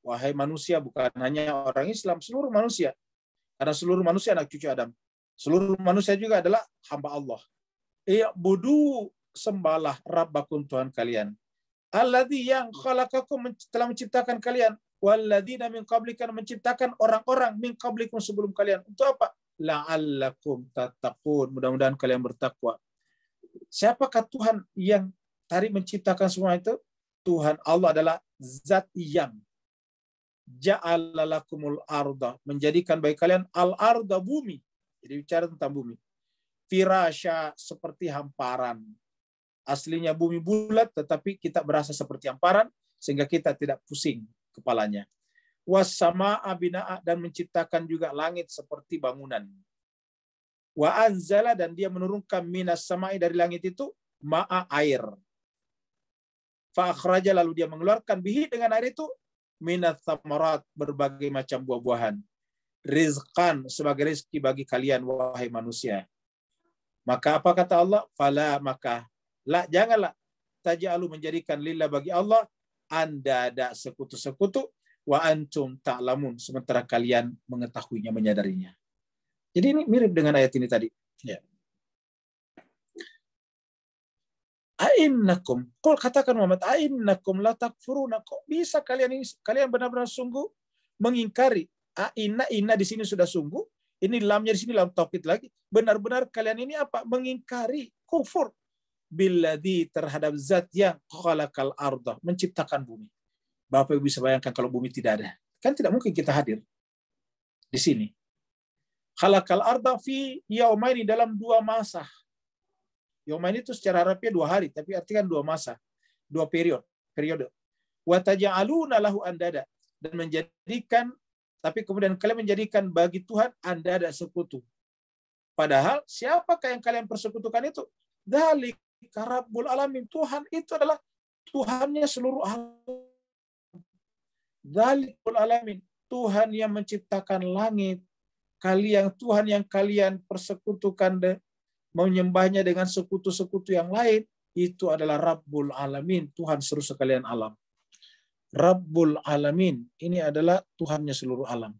Wahai manusia, bukan hanya orang Islam, seluruh manusia. Karena seluruh manusia anak cucu Adam. Seluruh manusia juga adalah hamba Allah. Ya budu sembahlah Rabbakum Tuhan kalian. Alladhi yang khalaqakum telah menciptakan kalian. Walladina min qablikan menciptakan orang-orang min qablikum sebelum kalian. Untuk apa? La'allakum tatakun. Mudah-mudahan kalian bertakwa. Siapakah Tuhan yang tadi menciptakan semua itu? Tuhan Allah adalah zat yang ja'alalakumul arda menjadikan baik kalian al arda bumi jadi bicara tentang bumi firasha seperti hamparan aslinya bumi bulat tetapi kita berasa seperti hamparan sehingga kita tidak pusing kepalanya wasama abinaa dan menciptakan juga langit seperti bangunan wa anzala dan dia menurunkan minas samai dari langit itu ma'a air fa lalu dia mengeluarkan bihi dengan air itu minat tamarat berbagai macam buah-buahan. Rizqan sebagai rezeki bagi kalian wahai manusia. Maka apa kata Allah? Fala maka la janganlah taj'alu menjadikan lillah bagi Allah anda ada sekutu-sekutu wa antum ta'lamun sementara kalian mengetahuinya menyadarinya. Jadi ini mirip dengan ayat ini tadi. Ya. A'innakum. Kau katakan Muhammad, a'innakum la takfuruna. Kok bisa kalian ini, kalian benar-benar sungguh mengingkari? A'inna, inna di sini sudah sungguh. Ini lamnya di sini lam taukid lagi. Benar-benar kalian ini apa? Mengingkari kufur. di terhadap zat yang khalaqal arda. Menciptakan bumi. Bapak Ibu bisa bayangkan kalau bumi tidak ada. Kan tidak mungkin kita hadir di sini. Khalaqal arda fi yaumaini dalam dua masa ini itu secara Arabnya dua hari, tapi artikan dua masa, dua period, periode. Wataja'aluna lahu andada. Dan menjadikan, tapi kemudian kalian menjadikan bagi Tuhan anda ada sekutu. Padahal siapakah yang kalian persekutukan itu? Dalik karabul alamin. Tuhan itu adalah Tuhannya seluruh alam. Dalikul alamin. Tuhan yang menciptakan langit. Kalian Tuhan yang kalian persekutukan menyembahnya dengan sekutu-sekutu yang lain, itu adalah Rabbul Alamin, Tuhan seluruh sekalian alam. Rabbul Alamin, ini adalah Tuhannya seluruh alam.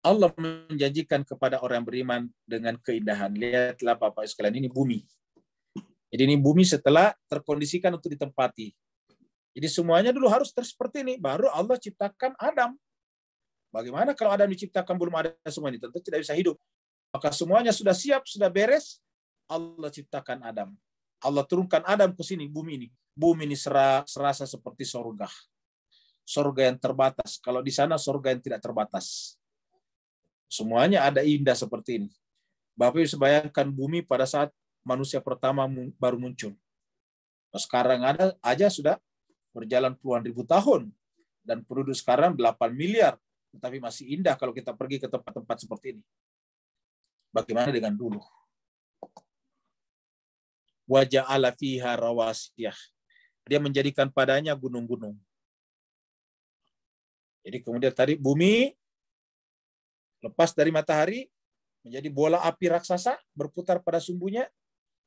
Allah menjanjikan kepada orang beriman dengan keindahan. Lihatlah Bapak sekalian, ini bumi. Jadi ini bumi setelah terkondisikan untuk ditempati. Jadi semuanya dulu harus seperti ini, baru Allah ciptakan Adam. Bagaimana kalau Adam diciptakan belum ada semua ini? Tentu tidak bisa hidup. Maka semuanya sudah siap, sudah beres. Allah ciptakan Adam. Allah turunkan Adam ke sini, bumi ini. Bumi ini serasa seperti surga, surga yang terbatas. Kalau di sana surga yang tidak terbatas. Semuanya ada indah seperti ini. Bapak bisa bayangkan bumi pada saat manusia pertama baru muncul. Nah, sekarang ada aja sudah berjalan puluhan ribu tahun dan penduduk sekarang 8 miliar tetapi masih indah kalau kita pergi ke tempat-tempat seperti ini. Bagaimana dengan dulu? Wajah ala fiha rawasiyah. Dia menjadikan padanya gunung-gunung. Jadi kemudian tadi bumi lepas dari matahari menjadi bola api raksasa berputar pada sumbunya.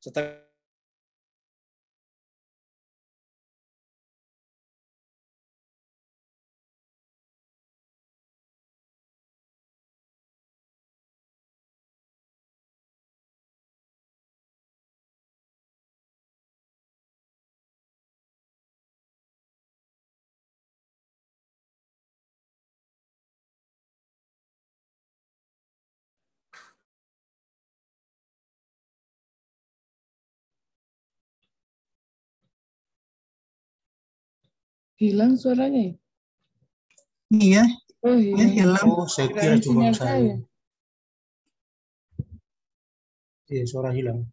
Setelah hilang suaranya ya? Iya. Oh, iya. Ya, hilang. Oh, saya kira cuma saya. Iya, suara hilang.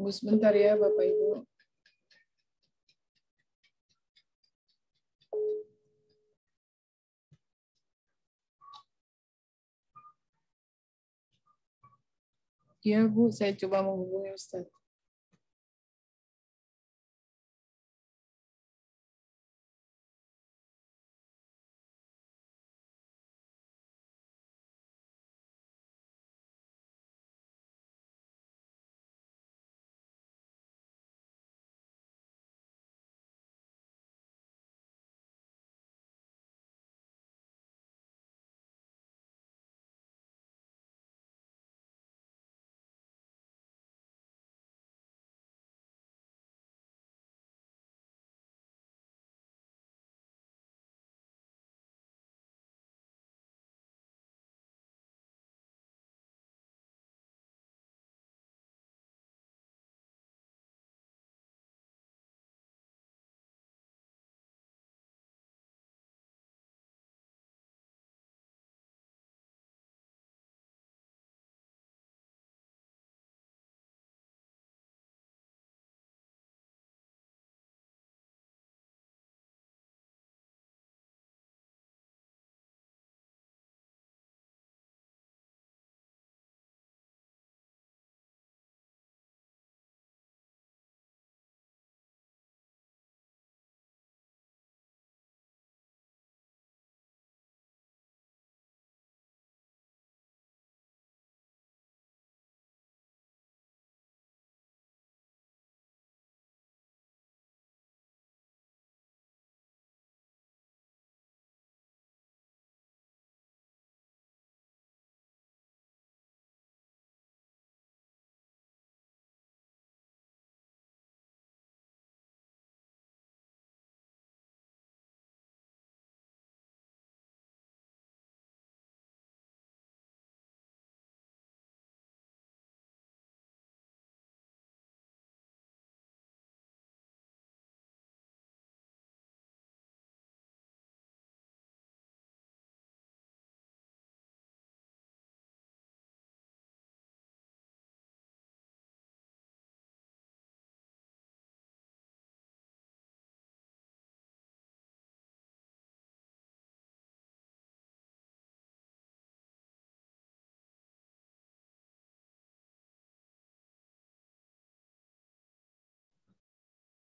Tunggu sebentar ya Bapak Ibu. Ya Bu, saya coba menghubungi Ustadz.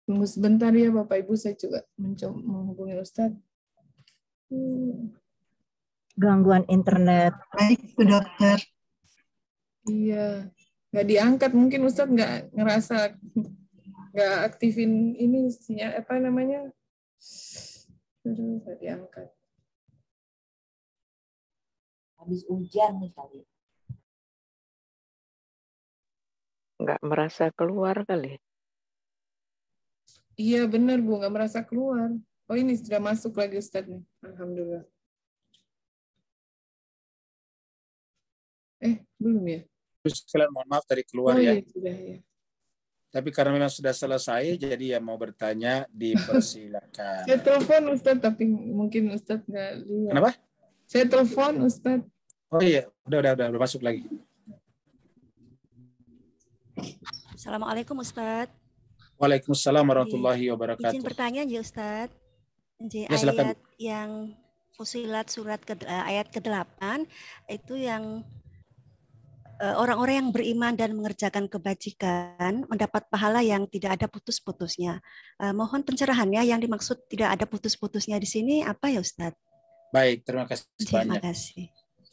Tunggu sebentar ya Bapak Ibu, saya juga mencoba menghubungi Ustadz. Hmm. Gangguan internet. Baik, Bu Dokter. Iya, nggak diangkat mungkin Ustadz nggak ngerasa nggak aktifin ini sinyal apa namanya? nggak diangkat. Habis hujan nih kali. Nggak merasa keluar kali. Iya benar Bu, nggak merasa keluar. Oh ini sudah masuk lagi Ustadz nih. Alhamdulillah. Eh, belum ya? Sekalian mohon maaf tadi keluar oh, ya. Iya, sudah, ya. Tapi karena memang sudah selesai, jadi ya mau bertanya dipersilakan. Saya telepon Ustadz, tapi mungkin Ustadz nggak lihat. Kenapa? Saya telepon Ustadz. Oh iya, udah, udah, udah, udah masuk lagi. Assalamualaikum Ustadz. Waalaikumsalam warahmatullahi wabarakatuh. Izin pertanyaan ya Ustaz. Di ya, silakan. ayat yang fusilat surat ke, eh, ayat ke-8 itu yang eh, orang-orang yang beriman dan mengerjakan kebajikan mendapat pahala yang tidak ada putus-putusnya. Eh, mohon pencerahannya yang dimaksud tidak ada putus-putusnya di sini apa ya Ustadz? Baik, terima kasih terima banyak. Terima kasih.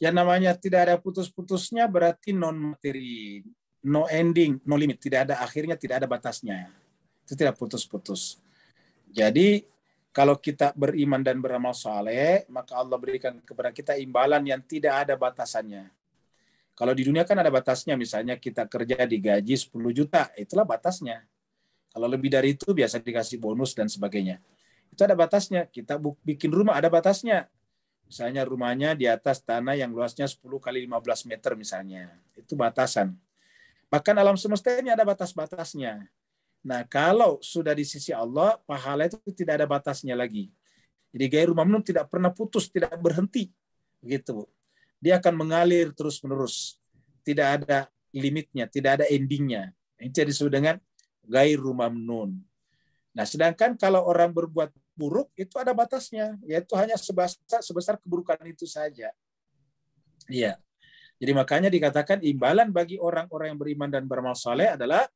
Yang namanya tidak ada putus-putusnya berarti non materi, no ending, no limit, tidak ada akhirnya, tidak ada batasnya. Itu tidak putus-putus. Jadi kalau kita beriman dan beramal saleh, maka Allah berikan kepada kita imbalan yang tidak ada batasannya. Kalau di dunia kan ada batasnya, misalnya kita kerja di gaji 10 juta, itulah batasnya. Kalau lebih dari itu biasa dikasih bonus dan sebagainya. Itu ada batasnya. Kita bikin rumah ada batasnya. Misalnya rumahnya di atas tanah yang luasnya 10 kali 15 meter misalnya. Itu batasan. Bahkan alam semesta ini ada batas-batasnya. Nah, kalau sudah di sisi Allah, pahala itu tidak ada batasnya lagi. Jadi gairu mamnun tidak pernah putus, tidak berhenti. gitu Dia akan mengalir terus-menerus. Tidak ada limitnya, tidak ada endingnya. Ini jadi disebut dengan gairu mamnun. Nah, sedangkan kalau orang berbuat buruk itu ada batasnya, yaitu hanya sebesar, sebesar keburukan itu saja. Iya. Jadi makanya dikatakan imbalan bagi orang-orang yang beriman dan beramal saleh adalah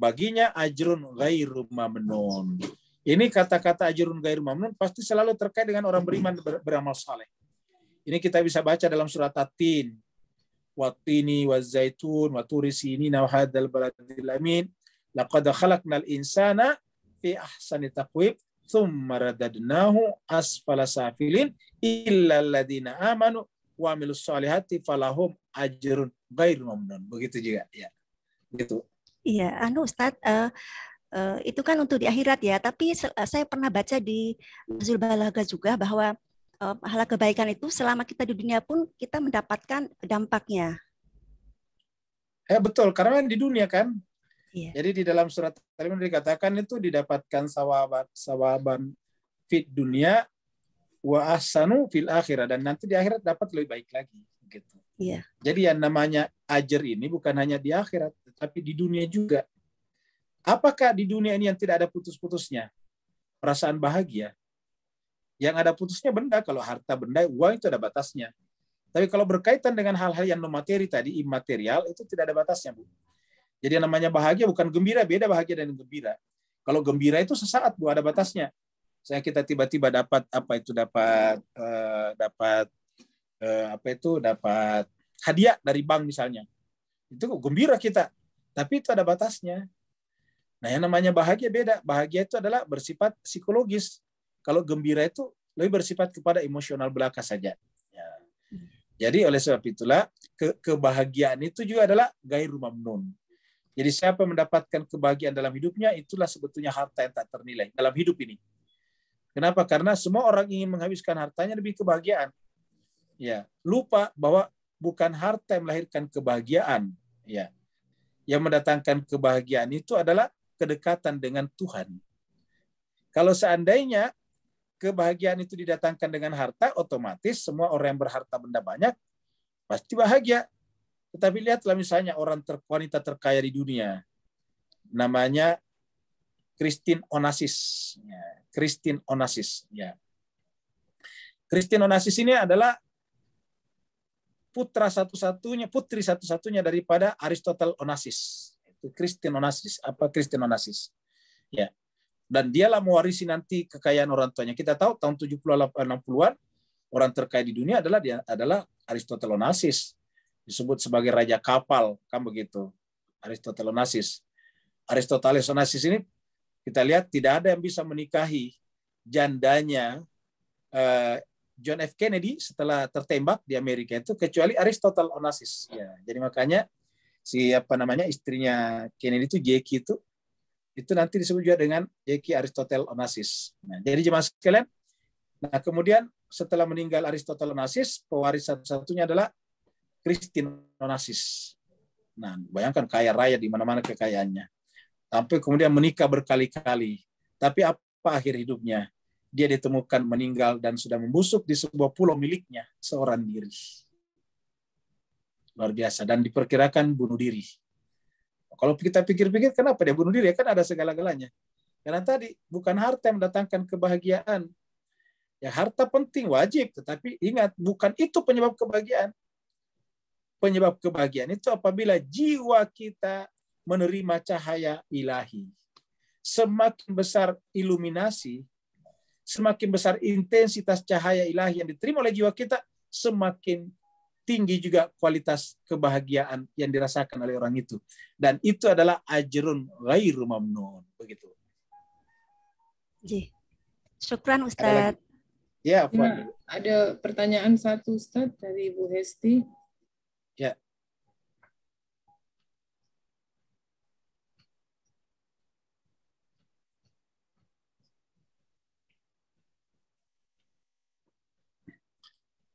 baginya ajrun ghairu mamnun. Ini kata-kata ajrun ghairu mamnun pasti selalu terkait dengan orang beriman ber beramal saleh. Ini kita bisa baca dalam surat At-Tin. wazaitun waturis ini nawhadal hadzal baladil amin. Laqad khalaqnal insana fi ahsani taqwib thumma radadnahu asfala safilin illa alladhina amanu wa amilus salihati falahum ajrun ghairu mamnun. Begitu juga ya. Gitu. Iya, anu Ustaz, uh, eh, uh, eh, itu kan untuk di akhirat ya, tapi uh, saya pernah baca di Nazul Balaga juga bahwa uh, hal kebaikan itu selama kita di dunia pun kita mendapatkan dampaknya. Ya eh, betul, karena kan di dunia kan. Iya. Jadi di dalam surat tadi dikatakan itu didapatkan sawaban sawaban fit dunia wa asanu fil akhirah dan nanti di akhirat dapat lebih baik lagi gitu. Iya. Jadi yang namanya ajar ini bukan hanya di akhirat, tapi di dunia juga. Apakah di dunia ini yang tidak ada putus-putusnya? Perasaan bahagia. Yang ada putusnya benda. Kalau harta benda, uang itu ada batasnya. Tapi kalau berkaitan dengan hal-hal yang non materi tadi, imaterial, itu tidak ada batasnya, Bu. Jadi yang namanya bahagia bukan gembira, beda bahagia dan gembira. Kalau gembira itu sesaat, Bu, ada batasnya. Saya kita tiba-tiba dapat apa itu dapat uh, dapat uh, apa itu dapat hadiah dari bank misalnya. Itu gembira kita. Tapi itu ada batasnya. Nah, yang namanya bahagia beda. Bahagia itu adalah bersifat psikologis. Kalau gembira itu lebih bersifat kepada emosional belaka saja. Ya. Jadi oleh sebab itulah ke kebahagiaan itu juga adalah rumah mamnun. Jadi siapa mendapatkan kebahagiaan dalam hidupnya itulah sebetulnya harta yang tak ternilai dalam hidup ini. Kenapa? Karena semua orang ingin menghabiskan hartanya lebih kebahagiaan. Ya, lupa bahwa bukan harta yang melahirkan kebahagiaan, ya. Yang mendatangkan kebahagiaan itu adalah kedekatan dengan Tuhan. Kalau seandainya kebahagiaan itu didatangkan dengan harta, otomatis semua orang yang berharta benda banyak pasti bahagia. Tetapi lihatlah misalnya orang ter, wanita terkaya di dunia, namanya Christine Onassis. Ya, Christine Onassis. Ya. Christine Onassis ini adalah putra satu-satunya, putri satu-satunya daripada Aristotel Onassis. Itu Kristen Onassis, apa Kristen Onassis. Ya. Dan dialah mewarisi nanti kekayaan orang tuanya. Kita tahu tahun 70-60-an, eh, orang terkaya di dunia adalah adalah Aristotle Onassis. Disebut sebagai raja kapal, kan begitu. Aristotel Onassis. Aristoteles Onassis ini kita lihat tidak ada yang bisa menikahi jandanya eh, John F. Kennedy setelah tertembak di Amerika itu kecuali Aristotle Onassis. Ya, jadi makanya si apa namanya istrinya Kennedy itu Jackie itu itu nanti disebut juga dengan Jackie Aristotle Onassis. Nah, jadi jemaah sekalian, nah kemudian setelah meninggal Aristotle Onassis, pewaris satu-satunya adalah Christine Onassis. Nah, bayangkan kaya raya di mana-mana kekayaannya. Sampai kemudian menikah berkali-kali. Tapi apa akhir hidupnya? dia ditemukan meninggal dan sudah membusuk di sebuah pulau miliknya seorang diri. Luar biasa. Dan diperkirakan bunuh diri. Kalau kita pikir-pikir kenapa dia bunuh diri? Ya kan ada segala-galanya. Karena tadi bukan harta yang mendatangkan kebahagiaan. Ya harta penting, wajib. Tetapi ingat, bukan itu penyebab kebahagiaan. Penyebab kebahagiaan itu apabila jiwa kita menerima cahaya ilahi. Semakin besar iluminasi, semakin besar intensitas cahaya ilahi yang diterima oleh jiwa kita, semakin tinggi juga kualitas kebahagiaan yang dirasakan oleh orang itu. Dan itu adalah ajrun ghairu mamnun. Begitu. Syukran Ustaz. Ya, ya, ada pertanyaan satu Ustaz dari Bu Hesti. Ya.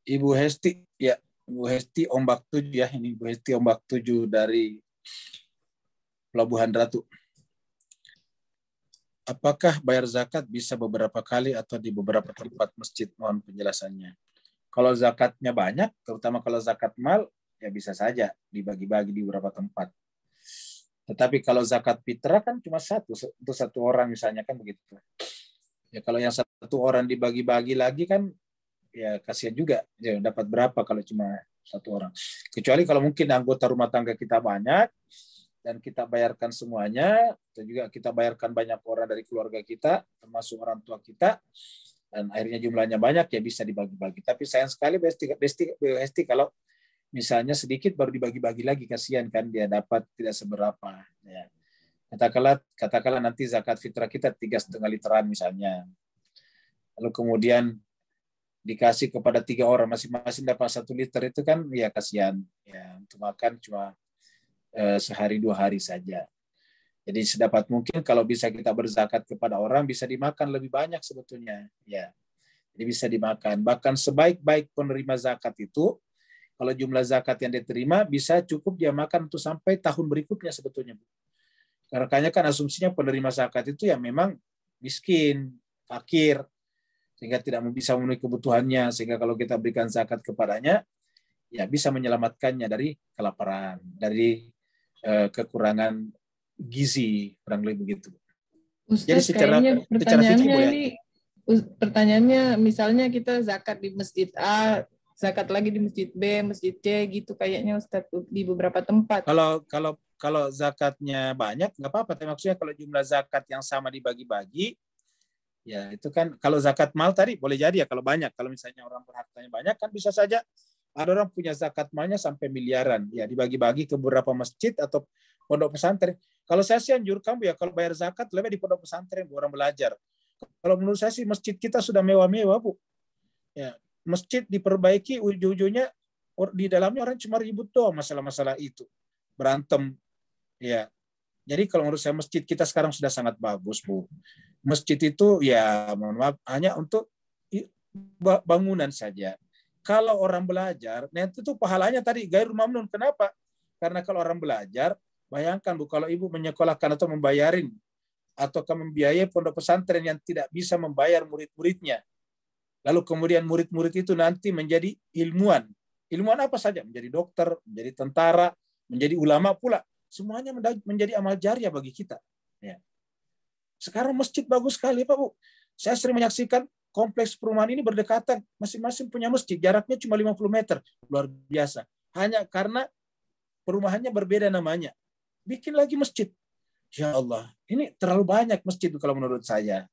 Ibu Hesti ya Ibu Hesti Ombak Tujuh ya ini Ibu Hesti Ombak Tujuh dari Pelabuhan Ratu. Apakah bayar zakat bisa beberapa kali atau di beberapa tempat masjid? Mohon penjelasannya. Kalau zakatnya banyak, terutama kalau zakat mal, ya bisa saja dibagi-bagi di beberapa tempat. Tetapi kalau zakat fitrah kan cuma satu, untuk satu orang misalnya kan begitu. Ya kalau yang satu orang dibagi-bagi lagi kan ya kasihan juga ya, dapat berapa kalau cuma satu orang. Kecuali kalau mungkin anggota rumah tangga kita banyak dan kita bayarkan semuanya, dan juga kita bayarkan banyak orang dari keluarga kita, termasuk orang tua kita, dan akhirnya jumlahnya banyak ya bisa dibagi-bagi. Tapi sayang sekali besti besti besti kalau misalnya sedikit baru dibagi-bagi lagi kasihan kan dia dapat tidak seberapa. Ya. Katakanlah katakanlah nanti zakat fitrah kita tiga setengah literan misalnya. Lalu kemudian dikasih kepada tiga orang masing-masing dapat satu liter itu kan ya kasihan ya untuk makan cuma eh, sehari dua hari saja jadi sedapat mungkin kalau bisa kita berzakat kepada orang bisa dimakan lebih banyak sebetulnya ya jadi bisa dimakan bahkan sebaik-baik penerima zakat itu kalau jumlah zakat yang diterima bisa cukup dia makan untuk sampai tahun berikutnya sebetulnya bu karena kan asumsinya penerima zakat itu ya memang miskin fakir sehingga tidak bisa memenuhi kebutuhannya sehingga kalau kita berikan zakat kepadanya ya bisa menyelamatkannya dari kelaparan dari eh, kekurangan gizi kurang lebih begitu Ustaz, jadi secara secara fikir ini, pertanyaannya misalnya kita zakat di masjid A zakat lagi di masjid B masjid C gitu kayaknya Ustaz di beberapa tempat kalau kalau kalau zakatnya banyak nggak apa-apa maksudnya kalau jumlah zakat yang sama dibagi-bagi Ya, itu kan kalau zakat mal tadi boleh jadi ya kalau banyak. Kalau misalnya orang berhartanya banyak kan bisa saja ada orang punya zakat malnya sampai miliaran. Ya, dibagi-bagi ke beberapa masjid atau pondok pesantren. Kalau saya sih anjurkan Bu ya kalau bayar zakat lebih di pondok pesantren Bu orang belajar. Kalau menurut saya sih masjid kita sudah mewah-mewah Bu. Ya, masjid diperbaiki ujung-ujungnya di dalamnya orang cuma ribut doang masalah-masalah itu. Berantem. Ya. Jadi kalau menurut saya masjid kita sekarang sudah sangat bagus, Bu masjid itu ya mohon maaf hanya untuk bangunan saja. Kalau orang belajar, nanti tuh pahalanya tadi gair mamnun. Kenapa? Karena kalau orang belajar, bayangkan Bu kalau Ibu menyekolahkan atau membayarin atau membiayai pondok pesantren yang tidak bisa membayar murid-muridnya. Lalu kemudian murid-murid itu nanti menjadi ilmuwan. Ilmuwan apa saja? Menjadi dokter, menjadi tentara, menjadi ulama pula. Semuanya menjadi amal jariah bagi kita. Ya. Sekarang masjid bagus sekali Pak Bu. Saya sering menyaksikan kompleks perumahan ini berdekatan. Masing-masing punya masjid. Jaraknya cuma 50 meter. Luar biasa. Hanya karena perumahannya berbeda namanya. Bikin lagi masjid. Ya Allah, ini terlalu banyak masjid kalau menurut saya.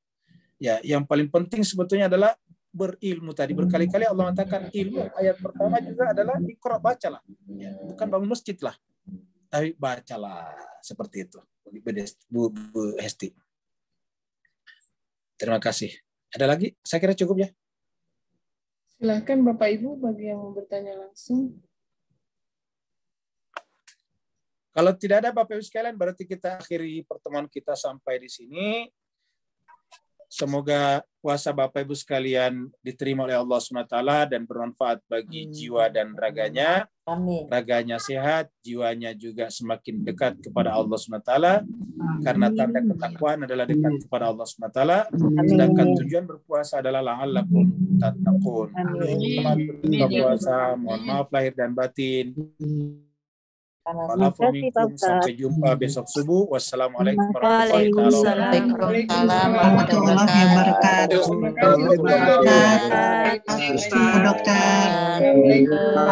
Ya, yang paling penting sebetulnya adalah berilmu tadi berkali-kali Allah mengatakan ilmu ayat pertama juga adalah ikhra bacalah ya, bukan bangun masjid lah tapi bacalah seperti itu Bu, Bu, Bu Hesti Terima kasih. Ada lagi? Saya kira cukup ya. Silahkan Bapak Ibu bagi yang mau bertanya langsung. Kalau tidak ada Bapak Ibu sekalian, berarti kita akhiri pertemuan kita sampai di sini. Semoga puasa Bapak Ibu sekalian diterima oleh Allah SWT dan bermanfaat bagi Amin. jiwa dan raganya. Amin. Raganya sehat, jiwanya juga semakin dekat kepada Allah SWT. Karena tanda ketakwaan adalah dekat kepada Allah SWT. Sedangkan tujuan berpuasa adalah la'allakum tattaqun. Selamat berpuasa, mohon maaf lahir dan batin. Walafumikum. Ya, Sampai jumpa hmm. besok subuh. Wassalamualaikum warahmatullahi wabarakatuh. Waalaikumsalam warahmatullahi wabarakatuh.